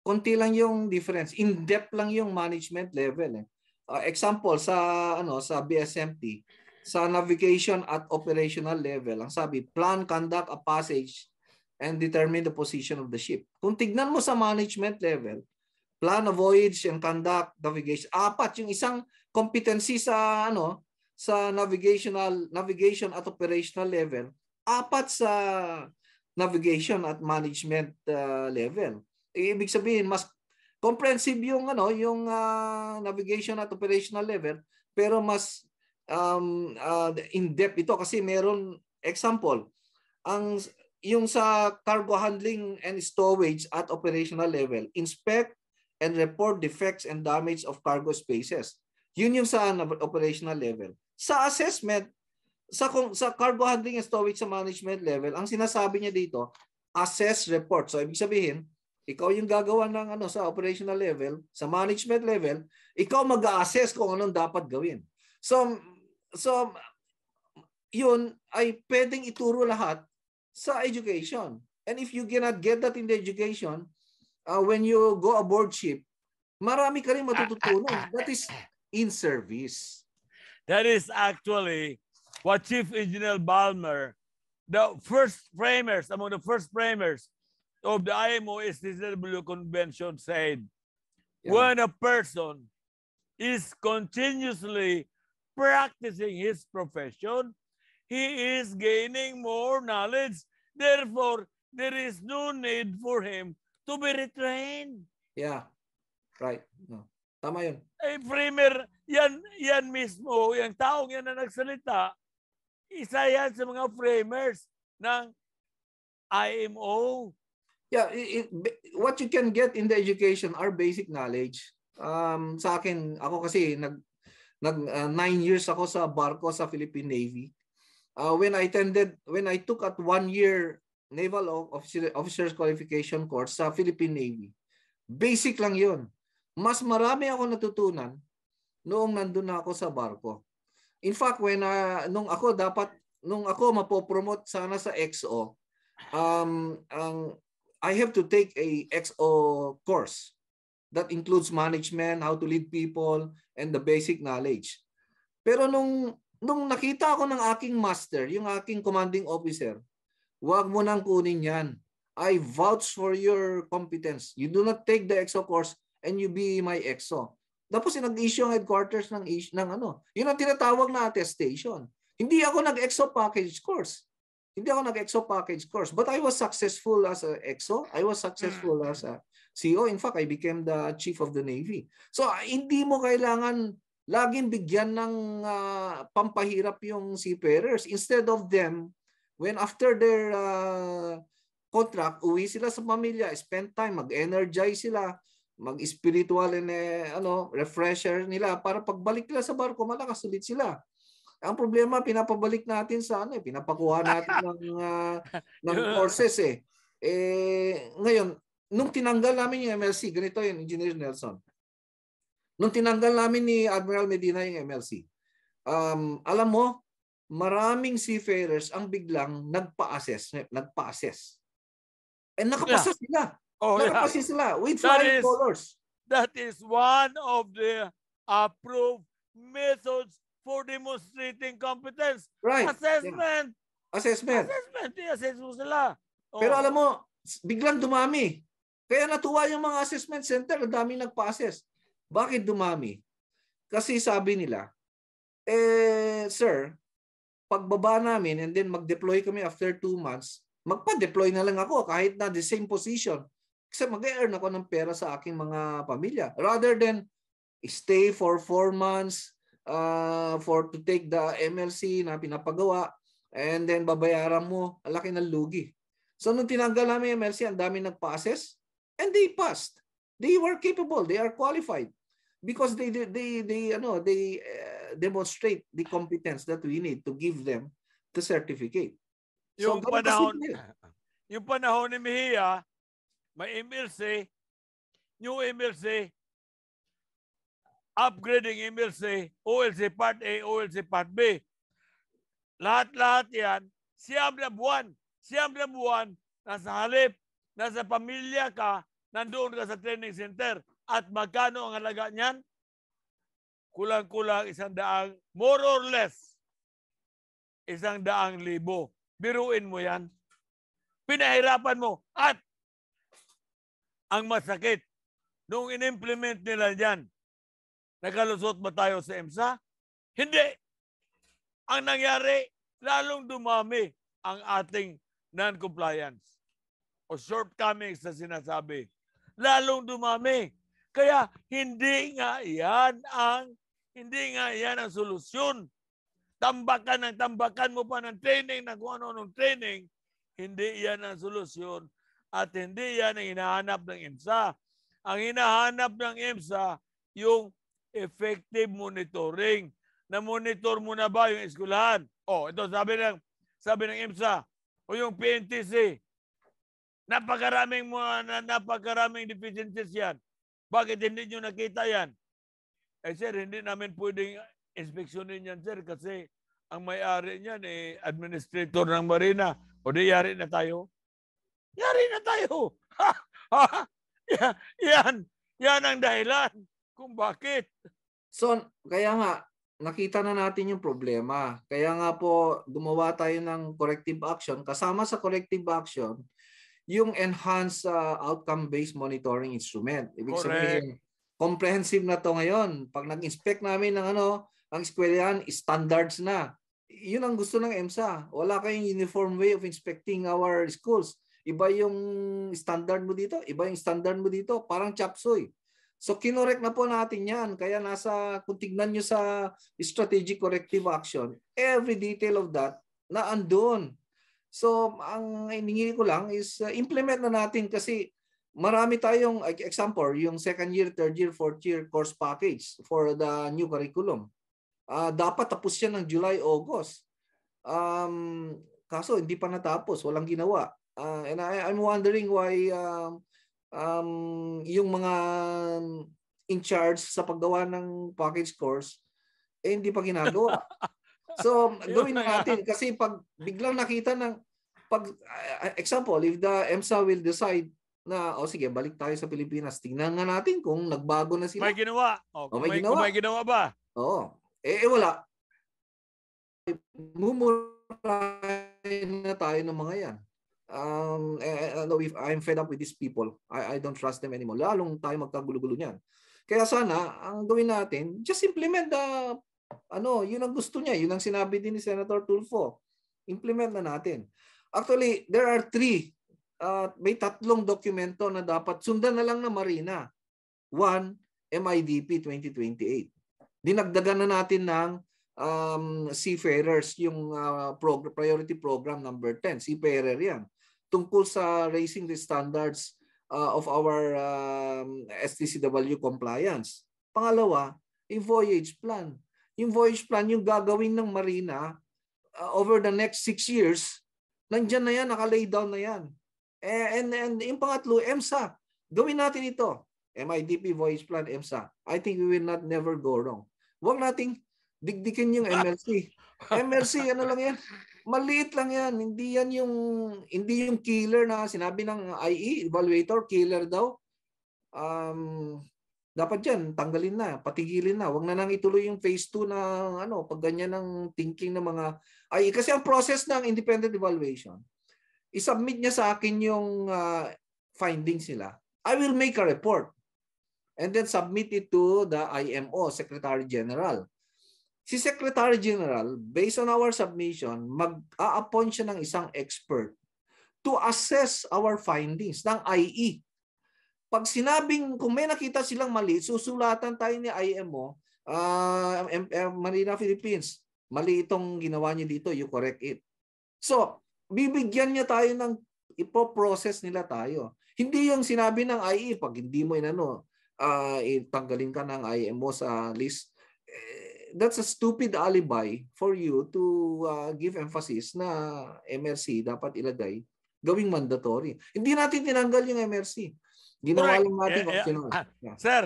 konti lang yung difference. In-depth lang yung management level eh. Uh, example sa ano sa BSMT, sa navigation at operational level, ang sabi, plan, conduct a passage and determine the position of the ship. Kung tignan mo sa management level, plan a voyage and conduct navigation, apat yung isang competency sa ano sa navigational navigation at operational level, apat sa navigation at management uh, level. Eh, ibig sabihin mas comprehensive yung ano, yung uh, navigation at operational level pero mas um, uh, in-depth ito kasi meron example ang yung sa cargo handling and stowage at operational level, inspect and report defects and damage of cargo spaces. Yun yung sa operational level. Sa assessment, sa, kung, sa cargo handling and stowage sa management level, ang sinasabi niya dito, assess report. So ibig sabihin, ikaw yung gagawa ng ano sa operational level, sa management level, ikaw mag-assess kung anong dapat gawin. So so yun ay pwedeng ituro lahat sa education. And if you cannot get that in the education, uh, when you go aboard ship, marami ka rin matututunan. Ah, ah, ah, that is in service. That is actually what Chief Engineer Balmer, the first framers, among the first framers of the IMO STCW convention said, yeah. when a person is continuously practicing his profession, he is gaining more knowledge. Therefore, there is no need for him to be retrained. Yeah, right. Tama yun. Ay, Premier, yan, yan mismo, yung taong yan na nagsalita, isa yan sa mga framers ng IMO. Yeah, it, it, what you can get in the education are basic knowledge. Um, sa akin, ako kasi nag nag uh, nine years ako sa barko sa Philippine Navy. Uh, when I attended, when I took at one year naval officer, officers qualification course sa Philippine Navy, basic lang yon. Mas marami ako natutunan noong nandun ako sa barko. In fact, when uh, nung ako dapat nung ako mapopromote sana sa XO, um, ang I have to take a XO course that includes management, how to lead people, and the basic knowledge. Pero nung nung nakita ako ng aking master, yung aking commanding officer, wag mo nang kunin yan. I vouch for your competence. You do not take the XO course and you be my EXO. Tapos nag-issue ang headquarters ng, ng ano. Yun ang tinatawag na attestation. Hindi ako nag-EXO package course. Hindi ako nag-EXO package course. But I was successful as a EXO. I was successful mm. as a CEO. In fact, I became the chief of the Navy. So ah, hindi mo kailangan laging bigyan ng uh, pampahirap yung seafarers. Instead of them, when after their uh, contract, uwi sila sa pamilya, spend time, mag-energize sila, mag-spiritual and eh, ano, refresher nila para pagbalik nila sa barko, malakas ulit sila. Ang problema, pinapabalik natin sa ano, eh, pinapakuha natin ng, uh, ng courses eh. Eh, ngayon, nung tinanggal namin yung MLC, ganito yun, Engineer Nelson. Nung tinanggal namin ni Admiral Medina yung MLC, um, alam mo, maraming seafarers ang biglang nagpa-assess. Nagpa-assess. And eh, nakapasa yeah. sila. Oh, Meron yeah. kasi sila with that flying is, colors. That is one of the approved methods for demonstrating competence. Right. Assessment. Yeah. Assessment. Assessment. i sila. Oh. Pero alam mo, biglang dumami. Kaya natuwa yung mga assessment center, ang dami nagpa-assess. Bakit dumami? Kasi sabi nila, eh, sir, pagbaba namin and then mag-deploy kami after two months, magpa-deploy na lang ako kahit na the same position. Kasi mag-earn ako ng pera sa aking mga pamilya. Rather than stay for four months uh, for to take the MLC na pinapagawa and then babayaran mo, laki ng lugi. So nung tinanggal namin yung MLC, ang dami nagpa-assess and they passed. They were capable, they are qualified because they they they, they ano, they uh, demonstrate the competence that we need to give them the certificate. Yung so, panahon yung panahon ni Mejia, may MLC, new MLC, upgrading MLC, OLC Part A, OLC Part B. Lahat-lahat yan, siyam na buwan. Siyam na buwan, nasa halip, nasa pamilya ka, nandoon ka sa training center. At magkano ang halaga niyan? Kulang-kulang isang daang, more or less, isang daang libo. Biruin mo yan. Pinahirapan mo. At ang masakit nung inimplement nila yan. Nagkalusot ba tayo sa EMSA? Hindi. Ang nangyari, lalong dumami ang ating non-compliance o shortcomings sa sinasabi. Lalong dumami. Kaya hindi nga yan ang hindi nga yan ang solusyon. Tambakan ng tambakan mo pa ng training, na kung training, hindi yan ang solusyon at hindi yan ang hinahanap ng IMSA. Ang hinahanap ng IMSA, yung effective monitoring. Na-monitor mo na ba yung eskwelahan? O, oh, ito sabi ng, sabi ng IMSA o yung PNTC. Napakaraming mga napakaraming deficiencies yan. Bakit hindi nyo nakita yan? Eh sir, hindi namin pwedeng inspeksyonin yan sir kasi ang may-ari niyan eh administrator ng marina. O di yari na tayo. Yari na tayo. yan, yan, ang dahilan kung bakit. So, kaya nga, nakita na natin yung problema. Kaya nga po, gumawa tayo ng corrective action. Kasama sa corrective action, yung enhanced uh, outcome-based monitoring instrument. Ibig Correct. sabihin, comprehensive na to ngayon. Pag nag-inspect namin ng ano, ang eskwelahan, standards na. Yun ang gusto ng EMSA. Wala kayong uniform way of inspecting our schools. Iba yung standard mo dito, iba yung standard mo dito, parang chapsoy. So kinorek na po natin yan. Kaya nasa, kung tignan nyo sa strategic corrective action, every detail of that na andun. So ang hiningi ko lang is uh, implement na natin kasi marami tayong example, yung second year, third year, fourth year course package for the new curriculum. Uh, dapat tapos yan ng July, August. Um, kaso hindi pa natapos, walang ginawa. Uh, and I, I'm wondering why um, um, yung mga in charge sa paggawa ng package course, eh hindi pa ginagawa. so, gawin natin kasi pag biglang nakita ng pag uh, example, if the EMSA will decide na oh, sige, balik tayo sa Pilipinas. Tingnan nga natin kung nagbago na sila. May ginawa. Oh, o, may, may ginawa. May ginawa ba? Oo. Eh, eh wala. Mumurahin na tayo ng mga yan um, eh, eh, no, if I'm fed up with these people. I, I don't trust them anymore. Lalong tayo magkagulo-gulo niyan. Kaya sana, ang gawin natin, just implement the, ano, yun ang gusto niya. Yun ang sinabi din ni Senator Tulfo. Implement na natin. Actually, there are three, uh, may tatlong dokumento na dapat sundan na lang na Marina. One, MIDP 2028. Dinagdagan na natin ng um, seafarers, yung uh, prog- priority program number 10. Seafarer yan tungkol sa raising the standards uh, of our um, STCW compliance. Pangalawa, a voyage plan. Yung voyage plan yung gagawin ng marina uh, over the next six years, nandyan na yan, nakalay down na yan. And, eh, and, and yung pangatlo, EMSA. Gawin natin ito. MIDP voyage plan, EMSA. I think we will not never go wrong. Huwag nating digdikin yung MLC. MLC, ano lang yan? maliit lang yan. Hindi yan yung hindi yung killer na sinabi ng IE evaluator killer daw. Um, dapat yan tanggalin na, patigilin na. Huwag na nang ituloy yung phase 2 na ano, pag ganyan ng thinking ng mga IE kasi ang process ng independent evaluation. I-submit niya sa akin yung uh, findings nila. I will make a report and then submit it to the IMO, Secretary General. Si Secretary General, based on our submission, mag-a-appoint siya ng isang expert to assess our findings ng IE. Pag sinabing, kung may nakita silang mali, susulatan tayo ni IMO, uh, ah, Marina Philippines, mali itong ginawa niyo dito, you correct it. So, bibigyan niya tayo ng ipoprocess nila tayo. Hindi yung sinabi ng IE, pag hindi mo inano, uh, itanggalin ka ng IMO sa list, eh, that's a stupid alibi for you to uh, give emphasis na MRC dapat ilagay gawing mandatory. Hindi natin tinanggal yung MRC. Ginawa lang natin eh, optional. Eh, ah, yeah. Sir,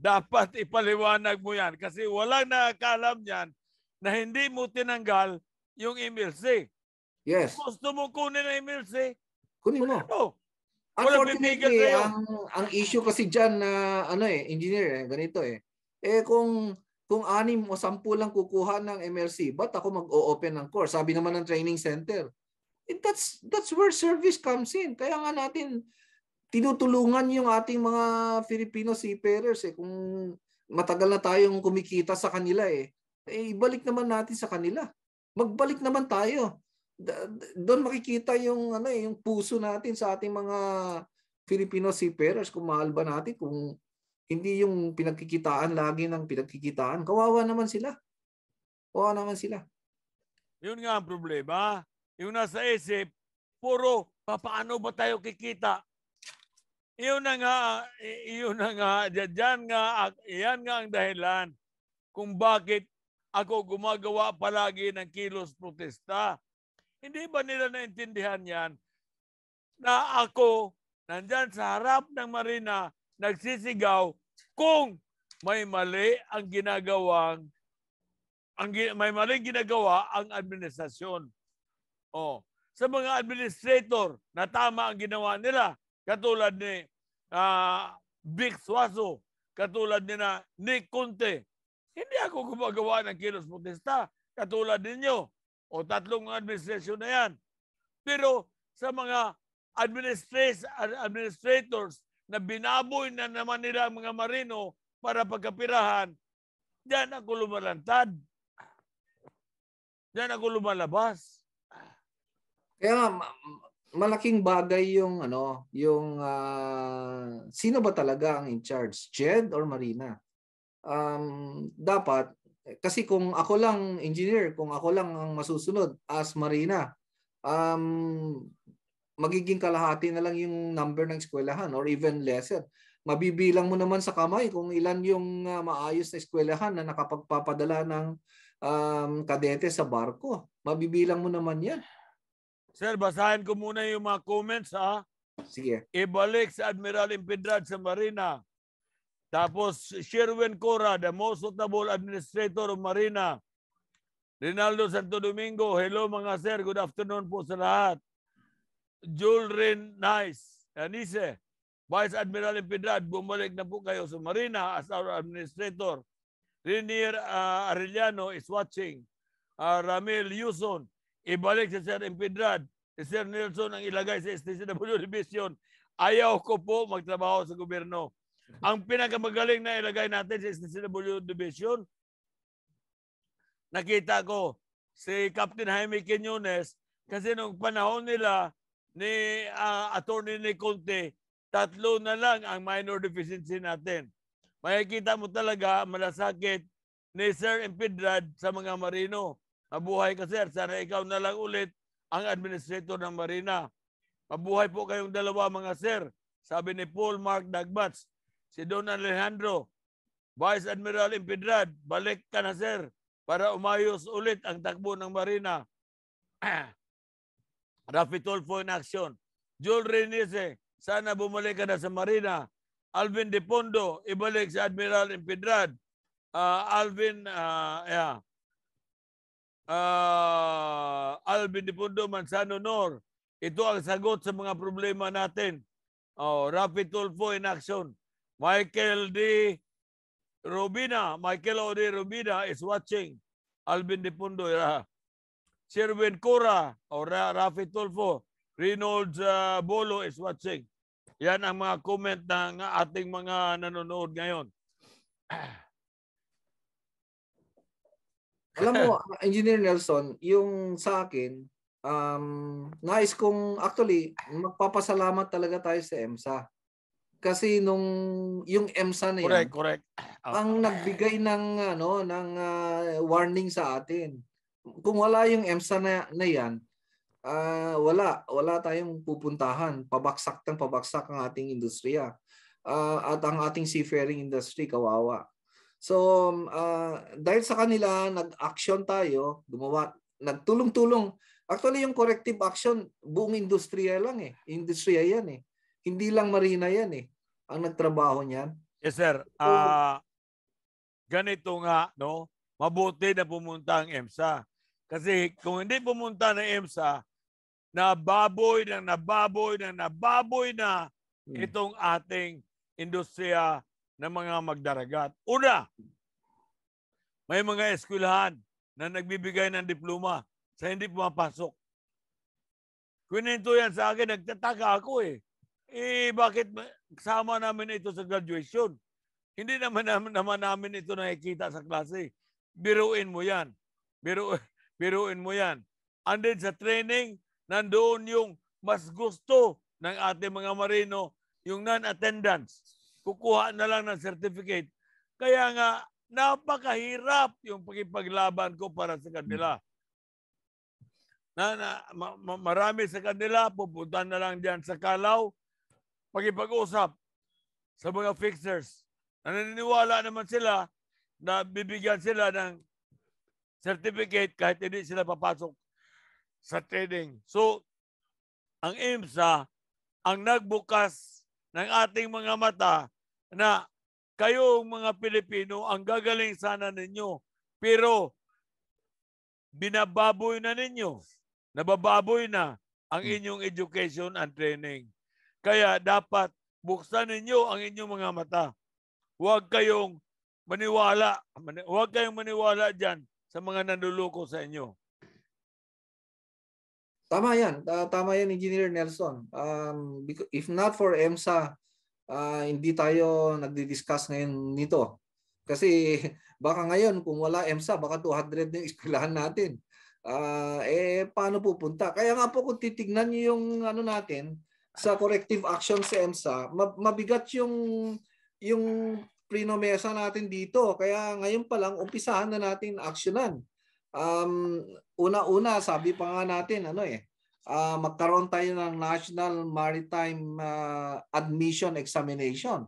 dapat ipaliwanag mo yan kasi walang nakakalam yan na hindi mo tinanggal yung MRC. Yes. Gusto mo kunin ang MRC? Kunin mo. Ano? Unfortunately, ang, ang issue kasi dyan na ano eh, engineer, eh, ganito eh. Eh kung kung anim o sampu lang kukuha ng MRC, ba't ako mag-o-open ng course? Sabi naman ng training center. And eh, that's, that's where service comes in. Kaya nga natin tinutulungan yung ating mga Filipino seafarers. Eh. Kung matagal na tayong kumikita sa kanila, eh. eh ibalik naman natin sa kanila. Magbalik naman tayo. Doon makikita yung, ano, eh, yung puso natin sa ating mga Filipino seafarers. Kung mahal ba natin, kung hindi yung pinagkikitaan lagi ng pinagkikitaan. Kawawa naman sila. Kawawa naman sila. Yun nga ang problema. Yung nasa isip, puro paano ba tayo kikita? Iyon na nga, iyon na nga, diyan nga, yan nga ang dahilan kung bakit ako gumagawa palagi ng kilos protesta. Hindi ba nila naintindihan yan na ako nandyan sa harap ng Marina nagsisigaw kung may mali ang ginagawang ang may mali ginagawa ang administrasyon. Oh, sa mga administrator na tama ang ginawa nila katulad ni uh, Vic Suazo, katulad ni na Nick Conte. Hindi ako gumagawa ng kilos protesta katulad ninyo o tatlong administrasyon na yan. Pero sa mga administrators na binaboy na naman nila ang mga marino para pagkapirahan, diyan ako lumalantad. Diyan ako lumalabas. Kaya malaking bagay yung ano, yung uh, sino ba talaga ang in charge, Jed or Marina? Um, dapat kasi kung ako lang engineer, kung ako lang ang masusunod as Marina, um, magiging kalahati na lang yung number ng eskwelahan or even lesser. Mabibilang mo naman sa kamay kung ilan yung uh, maayos na eskwelahan na nakapagpapadala ng um, kadete sa barko. Mabibilang mo naman yan. Sir, basahin ko muna yung mga comments ha. Sige. Ibalik sa Admiral Impedrad sa Marina. Tapos Sherwin Cora, the most notable administrator of Marina. Rinaldo Santo Domingo, hello mga sir, good afternoon po sa lahat. Jules Rin Nice, Anise, Vice Admiral Impedrad, bumalik na po kayo sa Marina as our administrator. Renier uh, ah, Arellano is watching. Uh, Ramil Yuson, ibalik si Sir Impedrad. Si Sir Nelson ang ilagay sa STCW Division. Ayaw ko po magtrabaho sa gobyerno. Ang pinakamagaling na ilagay natin sa STCW Division, nakita ko si Captain Jaime Quiñones kasi nung panahon nila, ni uh, attorney ni Conte, tatlo na lang ang minor deficiency natin. Makikita mo talaga malasakit ni Sir Impedrad sa mga Marino. Mabuhay ka Sir, sana ikaw na lang ulit ang administrator ng Marina. Mabuhay po kayong dalawa mga Sir, sabi ni Paul Mark Dagbats. Si Don Alejandro, Vice Admiral Impedrad, balik ka na Sir para umayos ulit ang takbo ng Marina. Rafi Tulfo in action. Joel Reyniese, eh, sana bumalik ka na sa Marina. Alvin De Pondo, ibalik sa Admiral Impedrad. Uh, Alvin, uh, yeah. uh, Alvin De Pondo, Mansano Nor. Ito ang sagot sa mga problema natin. Oh, Rafi Tulfo in action. Michael D. Robina, Michael O. D. Robina is watching. Alvin De Pondo, yeah. Sherwin Cora o Rafi Tulfo, Reynolds uh, Bolo is watching. Yan ang mga comment ng ating mga nanonood ngayon. Alam mo, Engineer Nelson, yung sa akin, um, nais kong actually magpapasalamat talaga tayo sa EMSA. Kasi nung yung EMSA na yun, correct, correct. Okay. ang nagbigay ng ano ng uh, warning sa atin kung wala yung EMSA na, na yan, uh, wala. Wala tayong pupuntahan. Pabaksak ng pabaksak ang ating industriya. Uh, at ang ating seafaring industry, kawawa. So, uh, dahil sa kanila, nag-action tayo, gumawa, nagtulong-tulong. Actually, yung corrective action, buong industriya lang eh. Industriya yan eh. Hindi lang marina yan eh. Ang nagtrabaho niyan. Yes, sir. So, uh, ganito nga, no? Mabuti na pumunta ang EMSA. Kasi kung hindi pumunta na EMSA, nababoy na nababoy na nababoy na hmm. itong ating industriya ng mga magdaragat. Una, may mga eskwelahan na nagbibigay ng diploma sa hindi pumapasok. Kunento yan sa akin, nagtataka ako eh. Eh, bakit kasama namin ito sa graduation? Hindi naman naman, naman namin ito nakikita sa klase. Biruin mo yan. Biruin. Biruin mo yan. Andin sa training, nandoon yung mas gusto ng ating mga marino, yung non-attendance. Kukuha na lang ng certificate. Kaya nga, napakahirap yung pagpaglaban ko para sa kanila. Na, na ma, ma, marami sa kanila, pupunta na lang dyan sa Kalaw, pagipag-usap sa mga fixers. Naniniwala naman sila na bibigyan sila ng certificate kahit hindi sila papasok sa training. So, ang IMSA ang nagbukas ng ating mga mata na kayong mga Pilipino ang gagaling sana ninyo pero binababoy na ninyo. Nabababoy na ang hmm. inyong education and training. Kaya dapat buksan ninyo ang inyong mga mata. Huwag kayong maniwala. Huwag kayong maniwala diyan sa mga nanluloko sa inyo. Tama yan. Uh, tama yan, Engineer Nelson. Um, if not for EMSA, uh, hindi tayo nagdi-discuss ngayon nito. Kasi baka ngayon kung wala EMSA, baka 200 na yung eskwelahan natin. Uh, eh, paano pupunta? Kaya nga po kung titignan niyo yung ano natin, sa corrective action sa EMSA, mabigat yung yung prinomesa natin dito. Kaya ngayon pa lang, umpisahan na natin actionan. Um, una-una, sabi pa nga natin, ano eh, uh, magkaroon tayo ng National Maritime uh, Admission Examination.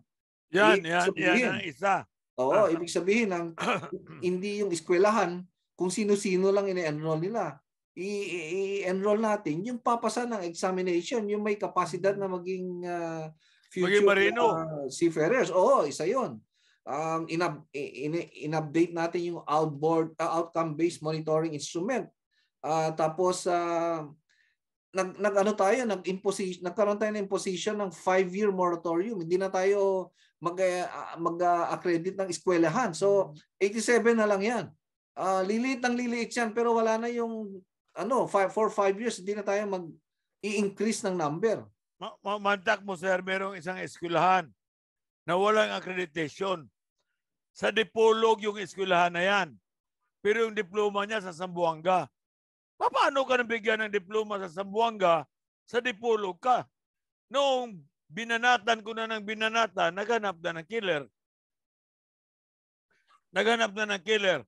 Yan, ibig yan, sabihin, yan ang isa. Oo, uh, ibig sabihin, ang, hindi yung eskwelahan, kung sino-sino lang ine-enroll nila. I-enroll natin yung papasa ng examination, yung may kapasidad na maging uh, future maging marino. Uh, seafarers. Oo, isa yon um, in in, in-update natin yung outboard, uh, outcome-based monitoring instrument. Uh, tapos, uh, nag, nag ano tayo, nag imposition, nagkaroon tayo ng imposition ng five-year moratorium. Hindi na tayo mag, uh, mag-accredit uh, ng eskwelahan. So, 87 na lang yan. Uh, liliit ng liliit yan, pero wala na yung ano, 4 or 5 years, hindi na tayo mag i-increase ng number. Ma- mantak mo, sir, merong isang eskwelahan na walang accreditation. Sa Dipolog yung eskwelahan na yan. Pero yung diploma niya sa Sambuanga. Paano ka nang bigyan ng diploma sa Sambuanga? Sa Dipolog ka. Noong binanatan ko na ng binanatan, naghanap na ng killer. Naghanap na ng killer.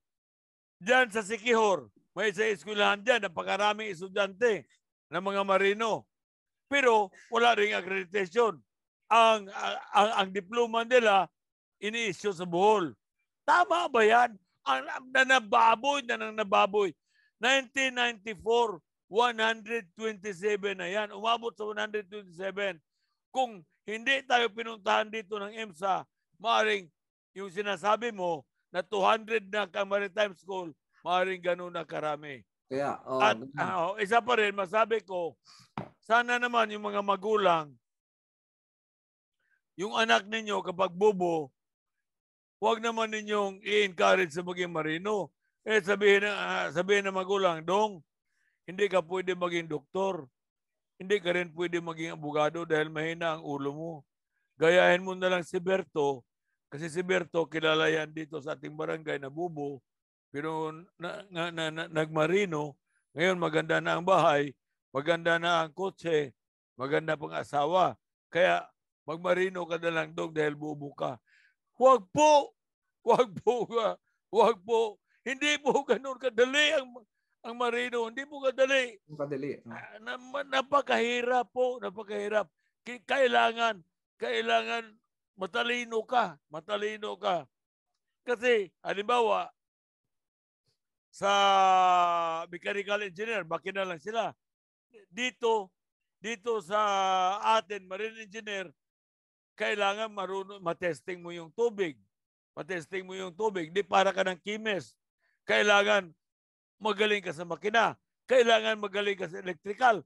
Diyan sa Sikihor, may isa eskwelahan dyan, napakaraming estudyante ng mga marino. Pero wala rin accreditation. Ang, ang, ang diploma nila, ini-issue sa Bohol. Tama ba yan? Ang nanababoy na nang nababoy. 1994, 127 na yan. Umabot sa 127. Kung hindi tayo pinuntahan dito ng EMSA, maaring yung sinasabi mo na 200 na ka maritime school, maaring ganun na karami. Kaya, oh, At ah, oh, isa pa rin, masabi ko, sana naman yung mga magulang, yung anak ninyo kapag bubo, Huwag naman ninyong i-encourage sa maging marino. Eh sabihin uh, sabihin na magulang, Dong, hindi ka pwede maging doktor. Hindi ka rin pwede maging abogado dahil mahina ang ulo mo. Gayahin mo na lang si Berto kasi si Berto kilala yan dito sa ating barangay na bubo pero na, na, na, na, nagmarino. Ngayon maganda na ang bahay, maganda na ang kotse, maganda pang asawa. Kaya magmarino ka na lang dong dahil bubo ka. Huwag po, huwag po, huwag po. Hindi po ganun kadali ang ang marino. Hindi po kadali. Kadali. No? Uh, napakahirap po, napakahirap. Kailangan, kailangan matalino ka, matalino ka. Kasi, halimbawa, sa mechanical engineer, makina lang sila. Dito, dito sa atin, marine engineer, kailangan marunong, matesting mo yung tubig. Matesting mo yung tubig. Di para ka ng kimes. Kailangan magaling ka sa makina. Kailangan magaling ka sa electrical.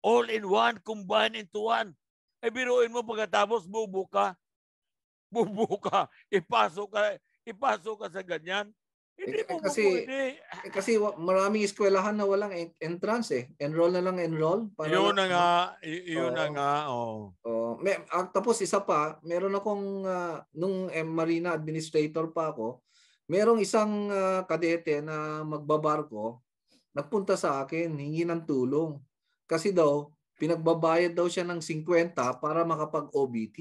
All in one, combine into one. E biruin mo pagkatapos bubuka. Bubuka. Ipasok ka, ipasok ka sa ganyan. Hindi eh, mo kasi, eh, kasi eh, maraming eskwelahan na walang entrance eh. Enroll na lang enroll. Para yun na nga. Y- yun oh, na nga. Oh. Oh. May, ah, tapos isa pa, meron akong, uh, nung eh, Marina Administrator pa ako, merong isang uh, kadete na magbabarko, nagpunta sa akin, hingi ng tulong. Kasi daw, pinagbabayad daw siya ng 50 para makapag-OBT.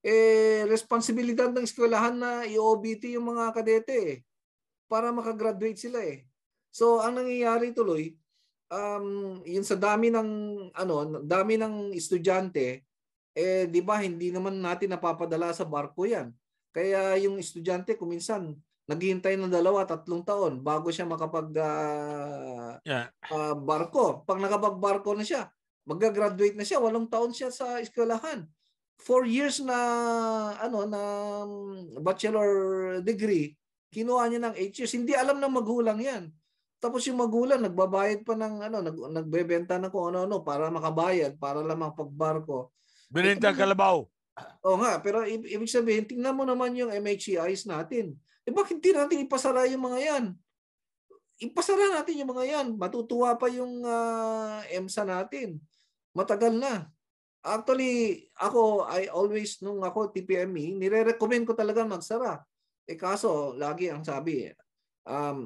Eh, responsibilidad ng eskwelahan na i-OBT yung mga kadete eh para makagraduate sila eh. So ang nangyayari tuloy, um, yun sa dami ng ano, dami ng estudyante, eh di ba hindi naman natin napapadala sa barko 'yan. Kaya yung estudyante kuminsan naghihintay ng dalawa, tatlong taon bago siya makapag uh, yeah. uh, barko. Pag nakapagbarko na siya, magga-graduate na siya, walong taon siya sa eskwelahan. Four years na ano na um, bachelor degree Kinuha niya ng 8 years. Hindi alam ng magulang yan. Tapos yung magulang nagbabayad pa ng ano, nag, nagbebenta na kung ano-ano para makabayad, para lamang pagbarko. Binenta ang kalabaw. Oh? Oo nga, pero i- ibig sabihin, tingnan mo naman yung MHEIs natin. Eh bakit hindi natin ipasara yung mga yan? Ipasara natin yung mga yan. Matutuwa pa yung uh, EMSA natin. Matagal na. Actually, ako, I always, nung ako, TPME, nire-recommend ko talaga magsara. Eh kaso, lagi ang sabi, um,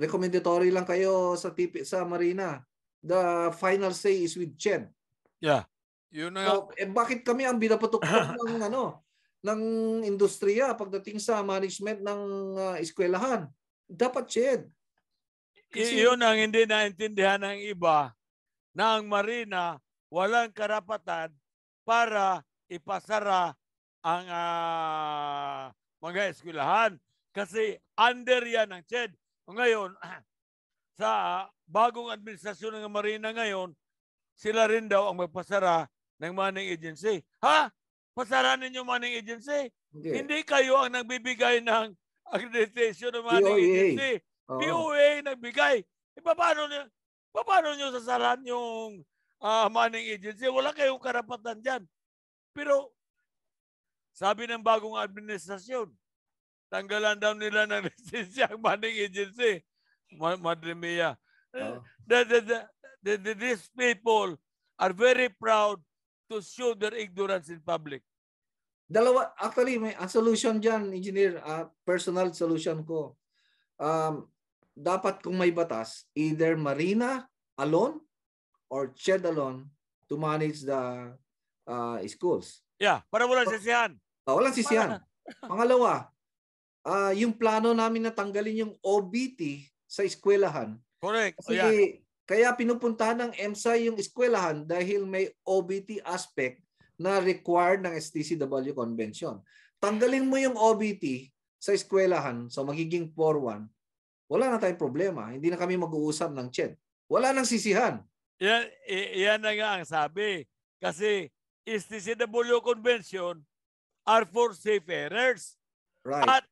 recommendatory lang kayo sa tipi, sa Marina. The final say is with Chen. Yeah. Yun na. So, eh, bakit kami ang binapatok ng ano ng industriya pagdating sa management ng uh, eskwelahan? Dapat Chen. Kasi... Yun ang hindi naintindihan ng iba na ang Marina walang karapatan para ipasara ang uh, mga eskwelahan. Kasi under yan ang CHED. Ngayon, sa bagong administrasyon ng Marina ngayon, sila rin daw ang magpasara ng manning agency. Ha? Pasara ninyo manning agency? Hindi. Hindi kayo ang nagbibigay ng accreditation ng manning POA. agency. Oo. POA nagbigay. E eh, paano, paano nyo sasaran yung uh, ah, manning agency? Wala kayong karapatan dyan. Pero sabi ng bagong administrasyon, tanggalan daw nila ng lisensya ang banning agency. Madre mia. The, the, the, the, these people are very proud to show their ignorance in public. Dalawa, actually, may a solution dyan, engineer, uh, personal solution ko. Um, dapat kung may batas, either marina alone or shed alone to manage the uh, schools. Yeah, para wala sisihan. Oh, walang sisihan. Pangalawa, uh, yung plano namin na tanggalin yung OBT sa eskwelahan. Correct. Kasi oh, yeah. kaya pinupuntahan ng EMSA yung eskwelahan dahil may OBT aspect na required ng STCW convention. Tanggalin mo yung OBT sa eskwelahan, so magiging 4-1, wala na tayong problema. Hindi na kami mag-uusap ng CHED. Wala nang sisihan. Yan, yan na nga ang sabi. Kasi STCW convention, are for seafarers. Right. At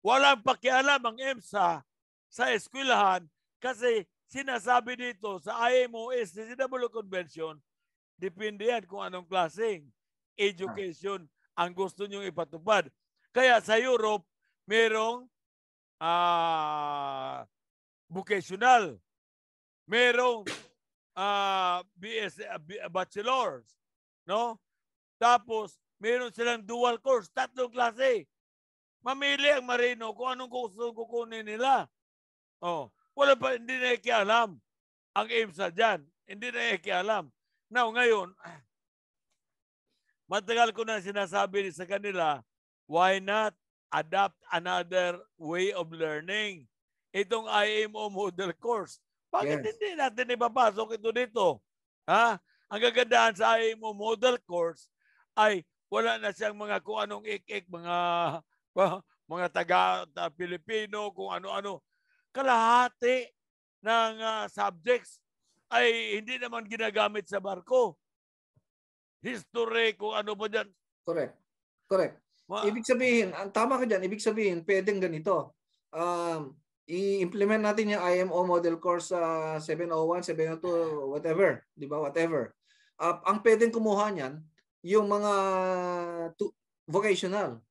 walang pakialam ang EMSA sa eskwelahan kasi sinasabi dito sa IMOS, CCW Convention, depende yan kung anong klaseng education ang gusto nyong ipatupad. Kaya sa Europe, merong uh, vocational, merong uh, ah, BS, uh, bachelor's, no? Tapos, Meron silang dual course, tatlong klase. Mamili ang marino kung anong gusto kukunin nila. Oh, wala pa, hindi na ikialam ang IMSA dyan. Hindi na ikialam. Now, ngayon, matagal ko na sinasabi sa kanila, why not adapt another way of learning? Itong IMO model course. Bakit yes. hindi natin ipapasok ito dito? Ha? Ang kagandahan sa IMO model course ay wala na siyang mga kung anong ik-ik, mga, mga taga ah, Pilipino, kung ano-ano. Kalahati ng uh, subjects ay hindi naman ginagamit sa barko. History, kung ano ba dyan. Correct. Correct. Ma- ibig sabihin, ang tama ka dyan, ibig sabihin, pwedeng ganito. Um, i-implement natin yung IMO model course uh, 701, 702, whatever. Di ba? Whatever. Uh, ang pwedeng kumuha niyan, yung mga to, vocational.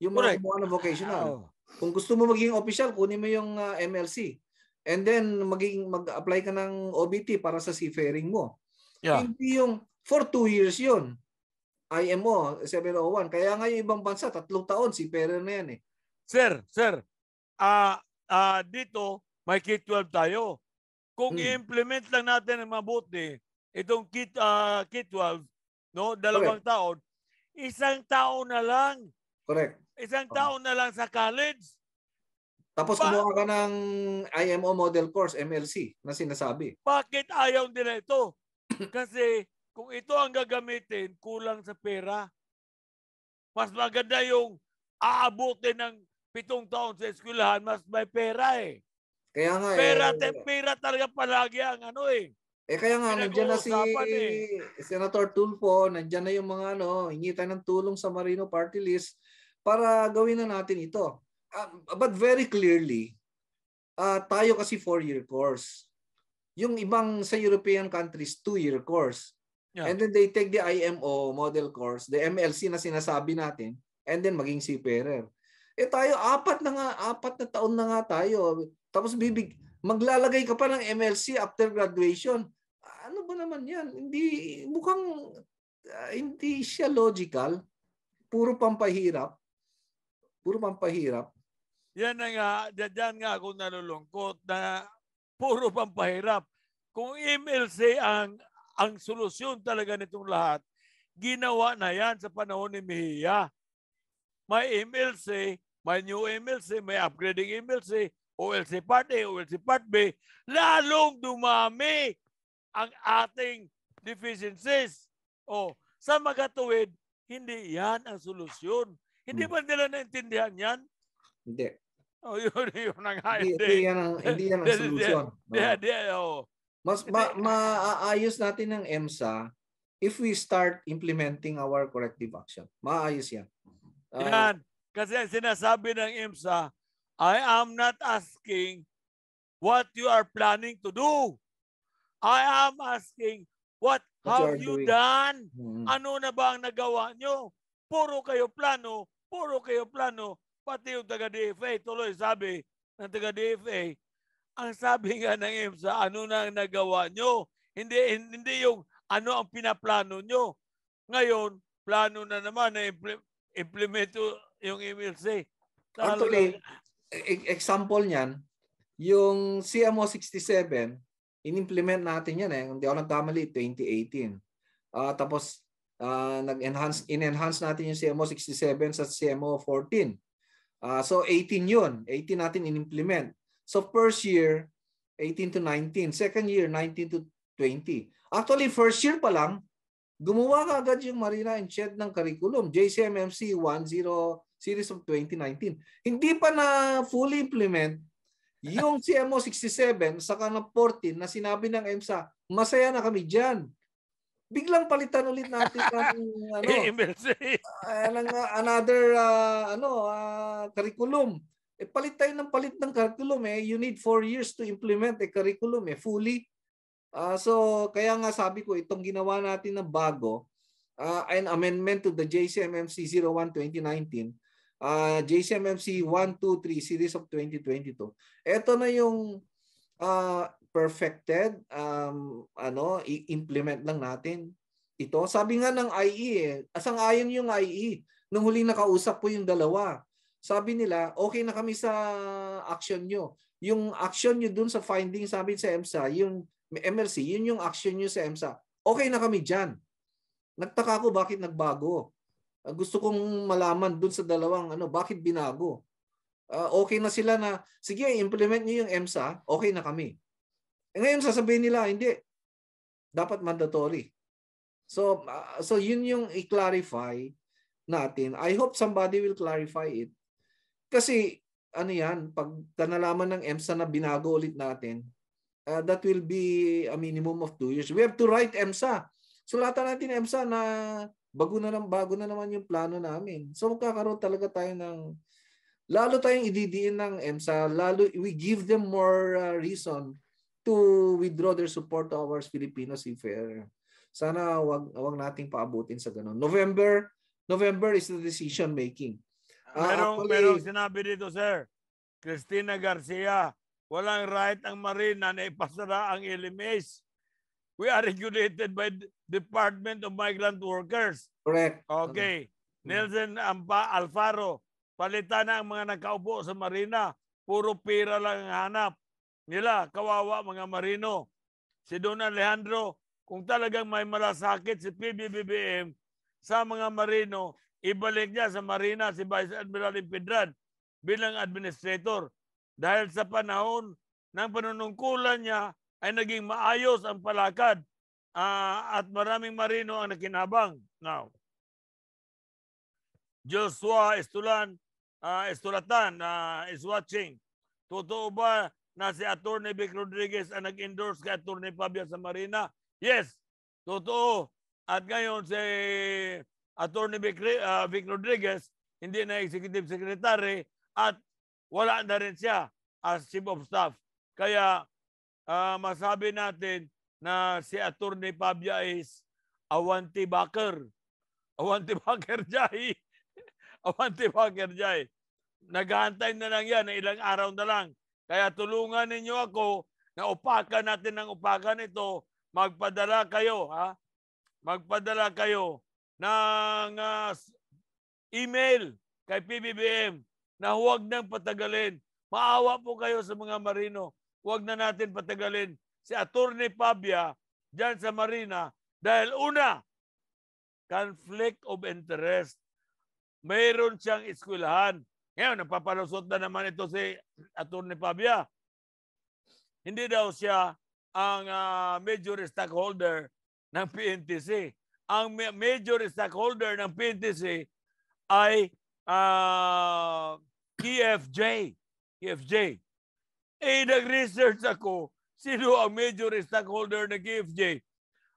Yung mga kumuha ng vocational. Oh. Kung gusto mo maging official, kunin mo yung uh, ah, MLC. And then maging mag-apply ka ng OBT para sa seafaring mo. Yeah. Hindi yung for two years yun. IMO 701. Kaya nga yung ibang bansa, tatlong taon, si Pera na yan eh. Sir, sir, ah uh, uh, dito may K-12 tayo. Kung hmm. i-implement lang natin ng mabuti itong K, uh, K-12, no? Dalawang taon. Isang taon na lang. Correct. Isang ah. taon na lang sa college. Tapos ba- kumuha ka ng IMO model course, MLC, na sinasabi. Bakit ayaw nila ito? Kasi kung ito ang gagamitin, kulang sa pera. Mas maganda yung aabutin ng pitong taon sa eskwelahan, mas may pera eh. Kaya nga pera, eh. Pera, pera talaga palagi ang ano eh. Eh kaya nga, Ay, nandiyan na si eh. Senator Tulfo, nandiyan na yung mga ano, hingi tayo ng tulong sa Marino Party List para gawin na natin ito. Uh, but very clearly, uh, tayo kasi four-year course. Yung ibang sa European countries, two-year course. Yeah. And then they take the IMO model course, the MLC na sinasabi natin, and then maging seafarer. Eh tayo, apat na nga, apat na taon na nga tayo. Tapos bibig, maglalagay ka pa ng MLC after graduation ba naman yan? Hindi, mukhang uh, hindi siya logical. Puro pampahirap. Puro pampahirap. Yan na nga, dyan nga ako nalulungkot na puro pampahirap. Kung MLC ang ang solusyon talaga nitong lahat, ginawa na yan sa panahon ni Mejia. May MLC, may new MLC, may upgrading MLC, OLC Part A, OLC Part B, lalong dumami ang ating deficiencies. O, sa magatuwid, hindi yan ang solusyon. Hindi hmm. ba nila naintindihan yan? Hindi. Oh, yun, yun na nga. Hindi, hindi, yan ang, hindi yan ang solusyon. Hindi, hindi, oh. Mas ma- maaayos natin ng EMSA if we start implementing our corrective action. Maayos yan. Uh, yan. Kasi sinasabi ng EMSA, I am not asking what you are planning to do. I am asking, what, what have you doing? done? Mm-hmm. Ano na ba ang nagawa nyo? Puro kayo plano, puro kayo plano. Pati yung taga-DFA, tuloy sabi ng taga-DFA, ang sabi nga ng EMSA, ano na ang nagawa nyo? Hindi, hindi yung ano ang pinaplano nyo. Ngayon, plano na naman na impl- implemento yung EMSA. Actually, e-, e-, example niyan, yung CMO 67, in-implement natin yan eh. Hindi ako nagkamali, 2018. Uh, ah, tapos, uh, nag-enhance, in-enhance natin yung CMO 67 sa CMO 14. Uh, so, 18 yun. 18 natin in-implement. So, first year, 18 to 19. Second year, 19 to 20. Actually, first year pa lang, gumawa ka agad yung Marina and Chet ng curriculum. JCMMC 10 Series of 2019. Hindi pa na fully implement yung CMO 67 saka ng 14 na sinabi ng EMSA, masaya na kami diyan. Biglang palitan ulit natin ang ano. uh, ng, uh, another uh, ano uh, curriculum. Eh, palit tayo ng palit ng curriculum eh. You need four years to implement a curriculum eh, fully. Uh, so, kaya nga sabi ko, itong ginawa natin na bago, uh, an amendment to the JCMMC 01-2019, uh, JCMMC 123 series of 2022. Ito na yung uh, perfected um, ano i-implement lang natin ito. Sabi nga ng IE, eh, asang ayon yung IE nung huling nakausap po yung dalawa. Sabi nila, okay na kami sa action nyo. Yung action nyo dun sa finding sabi sa EMSA, yung MRC, yun yung action nyo sa EMSA. Okay na kami dyan. Nagtaka ko bakit nagbago. Ah, gusto kong malaman dun sa dalawang ano, bakit binago? Uh, okay na sila na, sige, implement niyo yung EMSA, okay na kami. Eh ngayon sasabihin nila, hindi. Dapat mandatory. So, uh, so yun yung i-clarify natin. I hope somebody will clarify it. Kasi ano yan, pag nalaman ng EMSA na binago ulit natin, uh, that will be a minimum of two years. We have to write EMSA. so Sulatan natin EMSA na Bago na, bago na naman yung plano namin. So magkakaroon talaga tayo ng lalo tayong ididiin ng EMSA, lalo we give them more uh, reason to withdraw their support to our Filipino seafarer. Sana wag wag nating paabutin sa ganun. November, November is the decision making. Uh, merong, actually, merong sinabi dito, sir. Christina Garcia, walang right ang Marina na ipasara ang LMS we are regulated by Department of Migrant Workers. Correct. Okay. Mm-hmm. Nelson Ampa Alfaro, palitan na ang mga nakaupo sa Marina. Puro pera lang ang hanap nila. Kawawa mga Marino. Si Don Alejandro, kung talagang may malasakit si PBBBM sa mga Marino, ibalik niya sa Marina si Vice Admiral Impedran bilang administrator. Dahil sa panahon ng panunungkulan niya, ay naging maayos ang palakad uh, at maraming marino ang nakinabang. Now, Joshua Estulan, uh, ah, Estulatan uh, ah, is watching. Totoo ba na si Attorney Vic Rodriguez ang nag-endorse kay Attorney Fabio sa Marina? Yes, totoo. At ngayon si Attorney Vic, uh, Vic Rodriguez hindi na executive secretary at wala na rin siya as chief of staff. Kaya uh, masabi natin na si Attorney Pabia is Awanti Baker. Awanti Baker Jai. Awanti Baker Jai. Naghahantay na lang yan, ilang araw na lang. Kaya tulungan ninyo ako na upakan natin ng upakan ito. Magpadala kayo, ha? Magpadala kayo ng uh, email kay PBBM na huwag nang patagalin. Maawa po kayo sa mga Marino huwag na natin patagalin si Attorney Pabia dyan sa Marina dahil una, conflict of interest. Mayroon siyang eskwelahan. Ngayon, napapalusot na naman ito si Attorney Pabia. Hindi daw siya ang uh, major stockholder ng PNTC. Ang major stockholder ng PNTC ay uh, ah, KFJ. TFJ. Eh, nag-research ako. Sino ang major stockholder ng KFJ?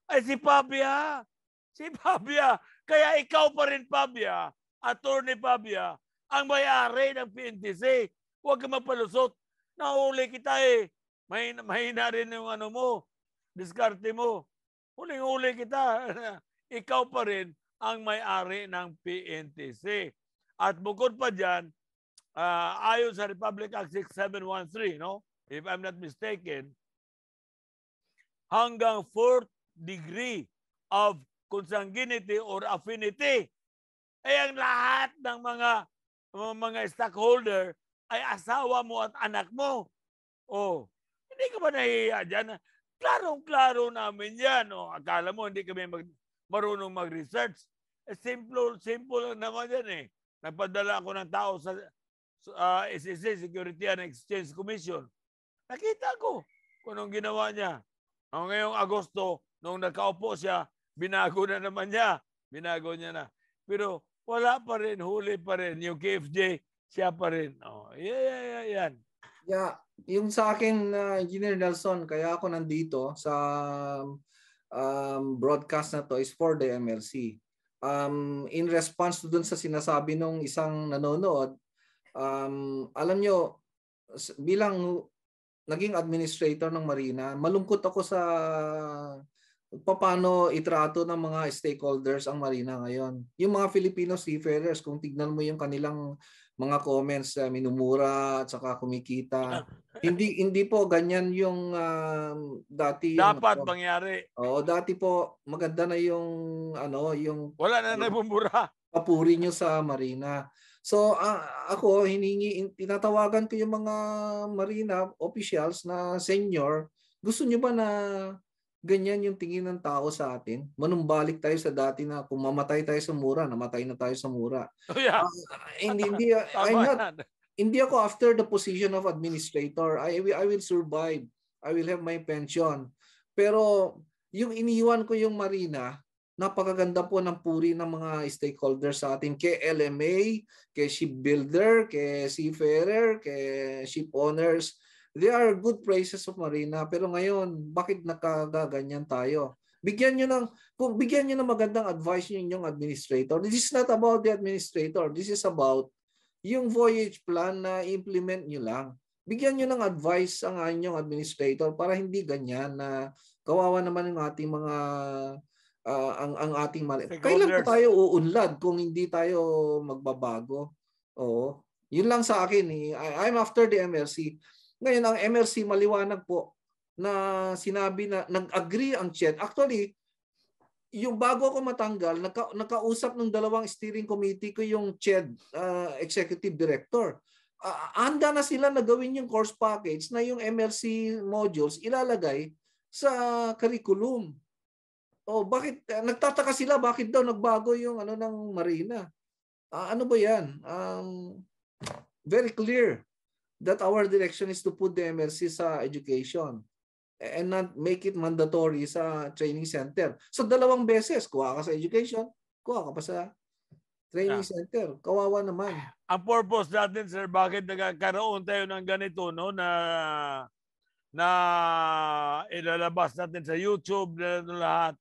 Ay, si Pabia. Si Pabia. Kaya ikaw pa rin, Pabia, attorney Pabia, ang may-ari ng PNTC. Huwag kang mapalusot. Nahuli kita eh. Mahina, mahina rin yung ano mo. Diskarte mo. Huling-huli kita. ikaw pa rin ang may-ari ng PNTC. At bukod pa dyan, uh, ayon sa Republic Act 6713, no? If I'm not mistaken, hanggang fourth degree of consanguinity or affinity, ay eh, ang lahat ng mga mga stockholder ay asawa mo at anak mo. Oh, hindi ka ba nahihiya dyan? Klarong-klaro namin yan. Oh, akala mo hindi kami mag, marunong mag-research. Eh, simple, simple lang naman yan eh. Nagpadala ako ng tao sa uh, ah, SSA, Security and Exchange Commission. Nakita ko kung anong ginawa niya. O ngayong Agosto, nung nakaupo siya, binago na naman niya. Binago niya na. Pero wala pa rin, huli pa rin. Yung KFJ, siya pa rin. Oh, yeah, yeah, yeah, yan. Yeah, yung sa akin, uh, Engineer Nelson, kaya ako nandito sa um, broadcast na to is for the MLC. Um, in response to dun sa sinasabi nung isang nanonood, Um, alam nyo, bilang naging administrator ng Marina, malungkot ako sa paano itrato ng mga stakeholders ang Marina ngayon. Yung mga Filipino seafarers, kung tignan mo yung kanilang mga comments, uh, minumura at saka kumikita. hindi hindi po ganyan yung uh, dati. Dapat yung, ano mangyari. Oo, dati po maganda na yung ano, yung Wala na yung, nabumura. Papuri nyo sa Marina. So uh, ako hiningi tinatawagan ko yung mga marina officials na senior, gusto niyo ba na ganyan yung tingin ng tao sa atin. Manumbalik tayo sa dati na kung mamatay tayo sa mura, namatay na tayo sa mura. Oh, yeah. Uh, hindi, hindi, ah, I'm not, hindi ako after the position of administrator. I, I will survive. I will have my pension. Pero yung iniwan ko yung marina, napakaganda po ng puri ng mga stakeholders sa atin. Kay LMA, kay shipbuilder, kay seafarer, kay ship owners. They are good places of marina. Pero ngayon, bakit nakagaganyan tayo? Bigyan niyo ng kung bigyan niyo ng magandang advice niyo yung administrator. This is not about the administrator. This is about yung voyage plan na implement niyo lang. Bigyan niyo ng advice ang inyong administrator para hindi ganyan na kawawa naman ng ating mga uh, ang ang ating mali. Hey, Kailan pa tayo uunlad kung hindi tayo magbabago? Oo. Yun lang sa akin. Eh. I'm after the MRC. Ngayon, ang MRC maliwanag po na sinabi na nag-agree ang CHED. Actually, yung bago ako matanggal, naka, nakausap ng dalawang steering committee ko yung CHED uh, ah, executive director. Uh, ah, anda na sila na gawin yung course package na yung MRC modules ilalagay sa curriculum. Oh, bakit ah, nagtataka sila bakit daw nagbago yung ano ng marina? Uh, ano ba 'yan? Um, very clear that our direction is to put the MRC sa education and not make it mandatory sa training center. So dalawang beses, kuha ka sa education, kuha ka pa sa training yeah. center. Kawawa naman. Ang purpose natin, sir, bakit nagkakaroon tayo ng ganito, no, na na ilalabas natin sa YouTube, na lahat,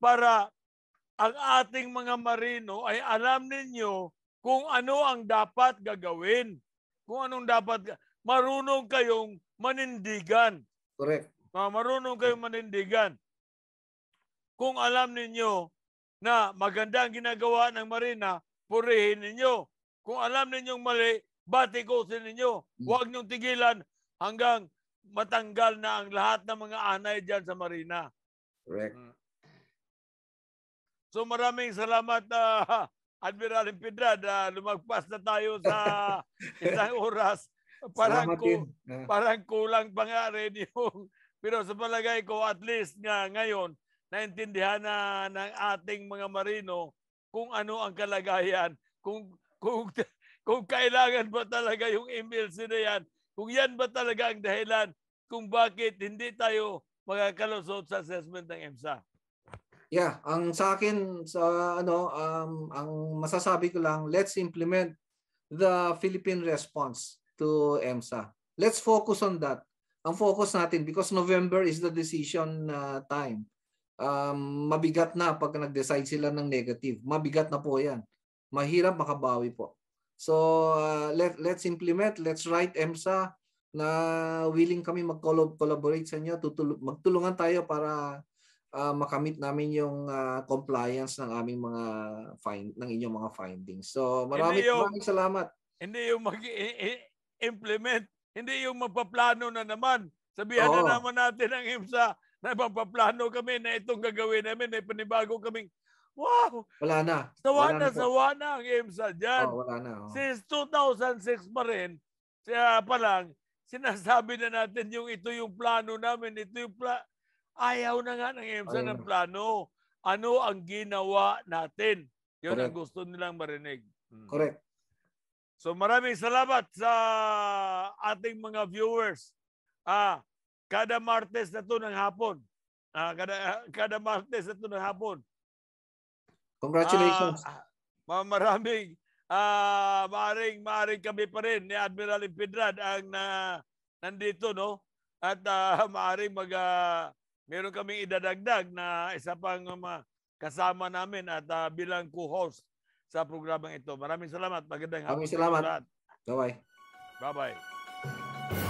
para ang ating mga marino ay alam ninyo kung ano ang dapat gagawin. Kung anong dapat, marunong kayong manindigan. Correct. Uh, marunong kayong manindigan. Kung alam ninyo na maganda ang ginagawa ng marina, purihin ninyo. Kung alam ninyong mali, batikosin ninyo. Hmm. Huwag niyong tigilan hanggang matanggal na ang lahat ng mga anay dyan sa marina. Correct. Uh, So maraming salamat uh, Admiral Impedrad. Uh, ah, lumagpas na tayo sa isang oras. Parang, ku- ah. parang kulang pa nga rin yung... Pero sa palagay ko, at least nga ngayon, naintindihan na ng ating mga marino kung ano ang kalagayan, kung, kung, kung kailangan ba talaga yung MLC na yan, kung yan ba talaga ang dahilan kung bakit hindi tayo makakalusot sa assessment ng EMSA. Yeah, ang sa akin sa ano um ang masasabi ko lang let's implement the Philippine response to EMSA. Let's focus on that. Ang focus natin because November is the decision uh, time. Um, mabigat na pag nag-decide sila ng negative. Mabigat na po 'yan. Mahirap makabawi po. So uh, let let's implement, let's write EMSA na willing kami mag-collaborate sa inyo, tutulungan magtulungan tayo para uh, makamit namin yung uh, compliance ng aming mga find ng inyong mga findings. So, marami yung, maraming salamat. Hindi yung mag-implement, hindi yung magpaplano na naman. Sabihan Oo. na naman natin ang IMSA na magpaplano kami na itong gagawin namin, may eh, panibago kaming Wow! Wala na. Sawa wala na, na sawa na ang IMSA dyan. Oh, wala na. Oh. Since 2006 pa rin, siya pa lang, sinasabi na natin yung ito yung plano namin, ito yung pla- Ayaw na nga ng EMSA ng plano. Ano ang ginawa natin? Yun Correct. ang gusto nilang marinig. Hmm. Correct. So maraming salamat sa ating mga viewers. Ah, kada Martes na to ng hapon. Ah, kada, ah, kada Martes na to ng hapon. Congratulations. Ah, ah maraming ah, maaring, maaring kami pa rin ni Admiral Impedrad ang na, nandito, no? At ah, maaring mag, ah, meron kaming idadagdag na isa pang um, ah, kasama namin at uh, bilang co-host sa programang ito. Maraming salamat. Magandang hapon. Maraming salamat. Bye-bye. Bye-bye.